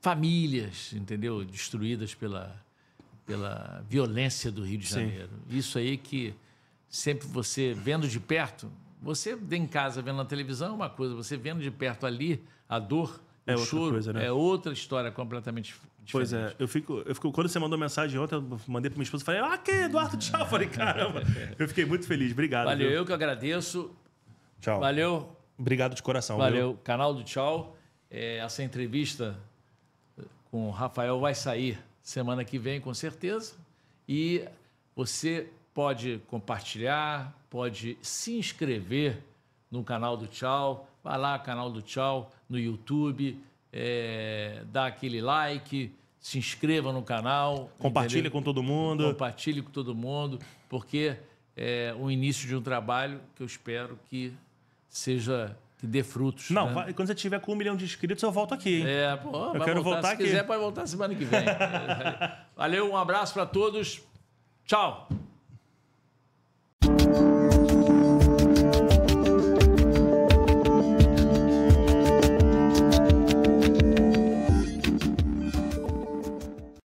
famílias, entendeu, destruídas pela pela violência do Rio de Janeiro. Sim. Isso aí que sempre você vendo de perto, você em casa vendo na televisão é uma coisa, você vendo de perto ali a dor é o choro coisa, né? é outra história completamente diferente. Pois é, eu fico, eu fico. Quando você mandou mensagem ontem, eu mandei para minha esposa e falei, ah, que Eduardo, tchau. Eu falei, caramba. Eu fiquei muito feliz. Obrigado. Valeu, viu? eu que agradeço. Tchau. Valeu. Obrigado de coração. Valeu. Viu? Canal do Tchau. É, essa entrevista eh, com o Rafael vai sair semana que vem, com certeza. E você pode compartilhar, pode se inscrever no canal do Tchau. Vai lá, canal do Tchau no YouTube, é, dá aquele like, se inscreva no canal. Compartilhe entendeu? com todo mundo. Compartilhe com todo mundo, porque é o início de um trabalho que eu espero que seja que dê frutos. Não, né? quando você tiver com um milhão de inscritos, eu volto aqui. Hein? É, pô, eu quero voltar, voltar se aqui. quiser, pode voltar semana que vem. Valeu, um abraço para todos. Tchau.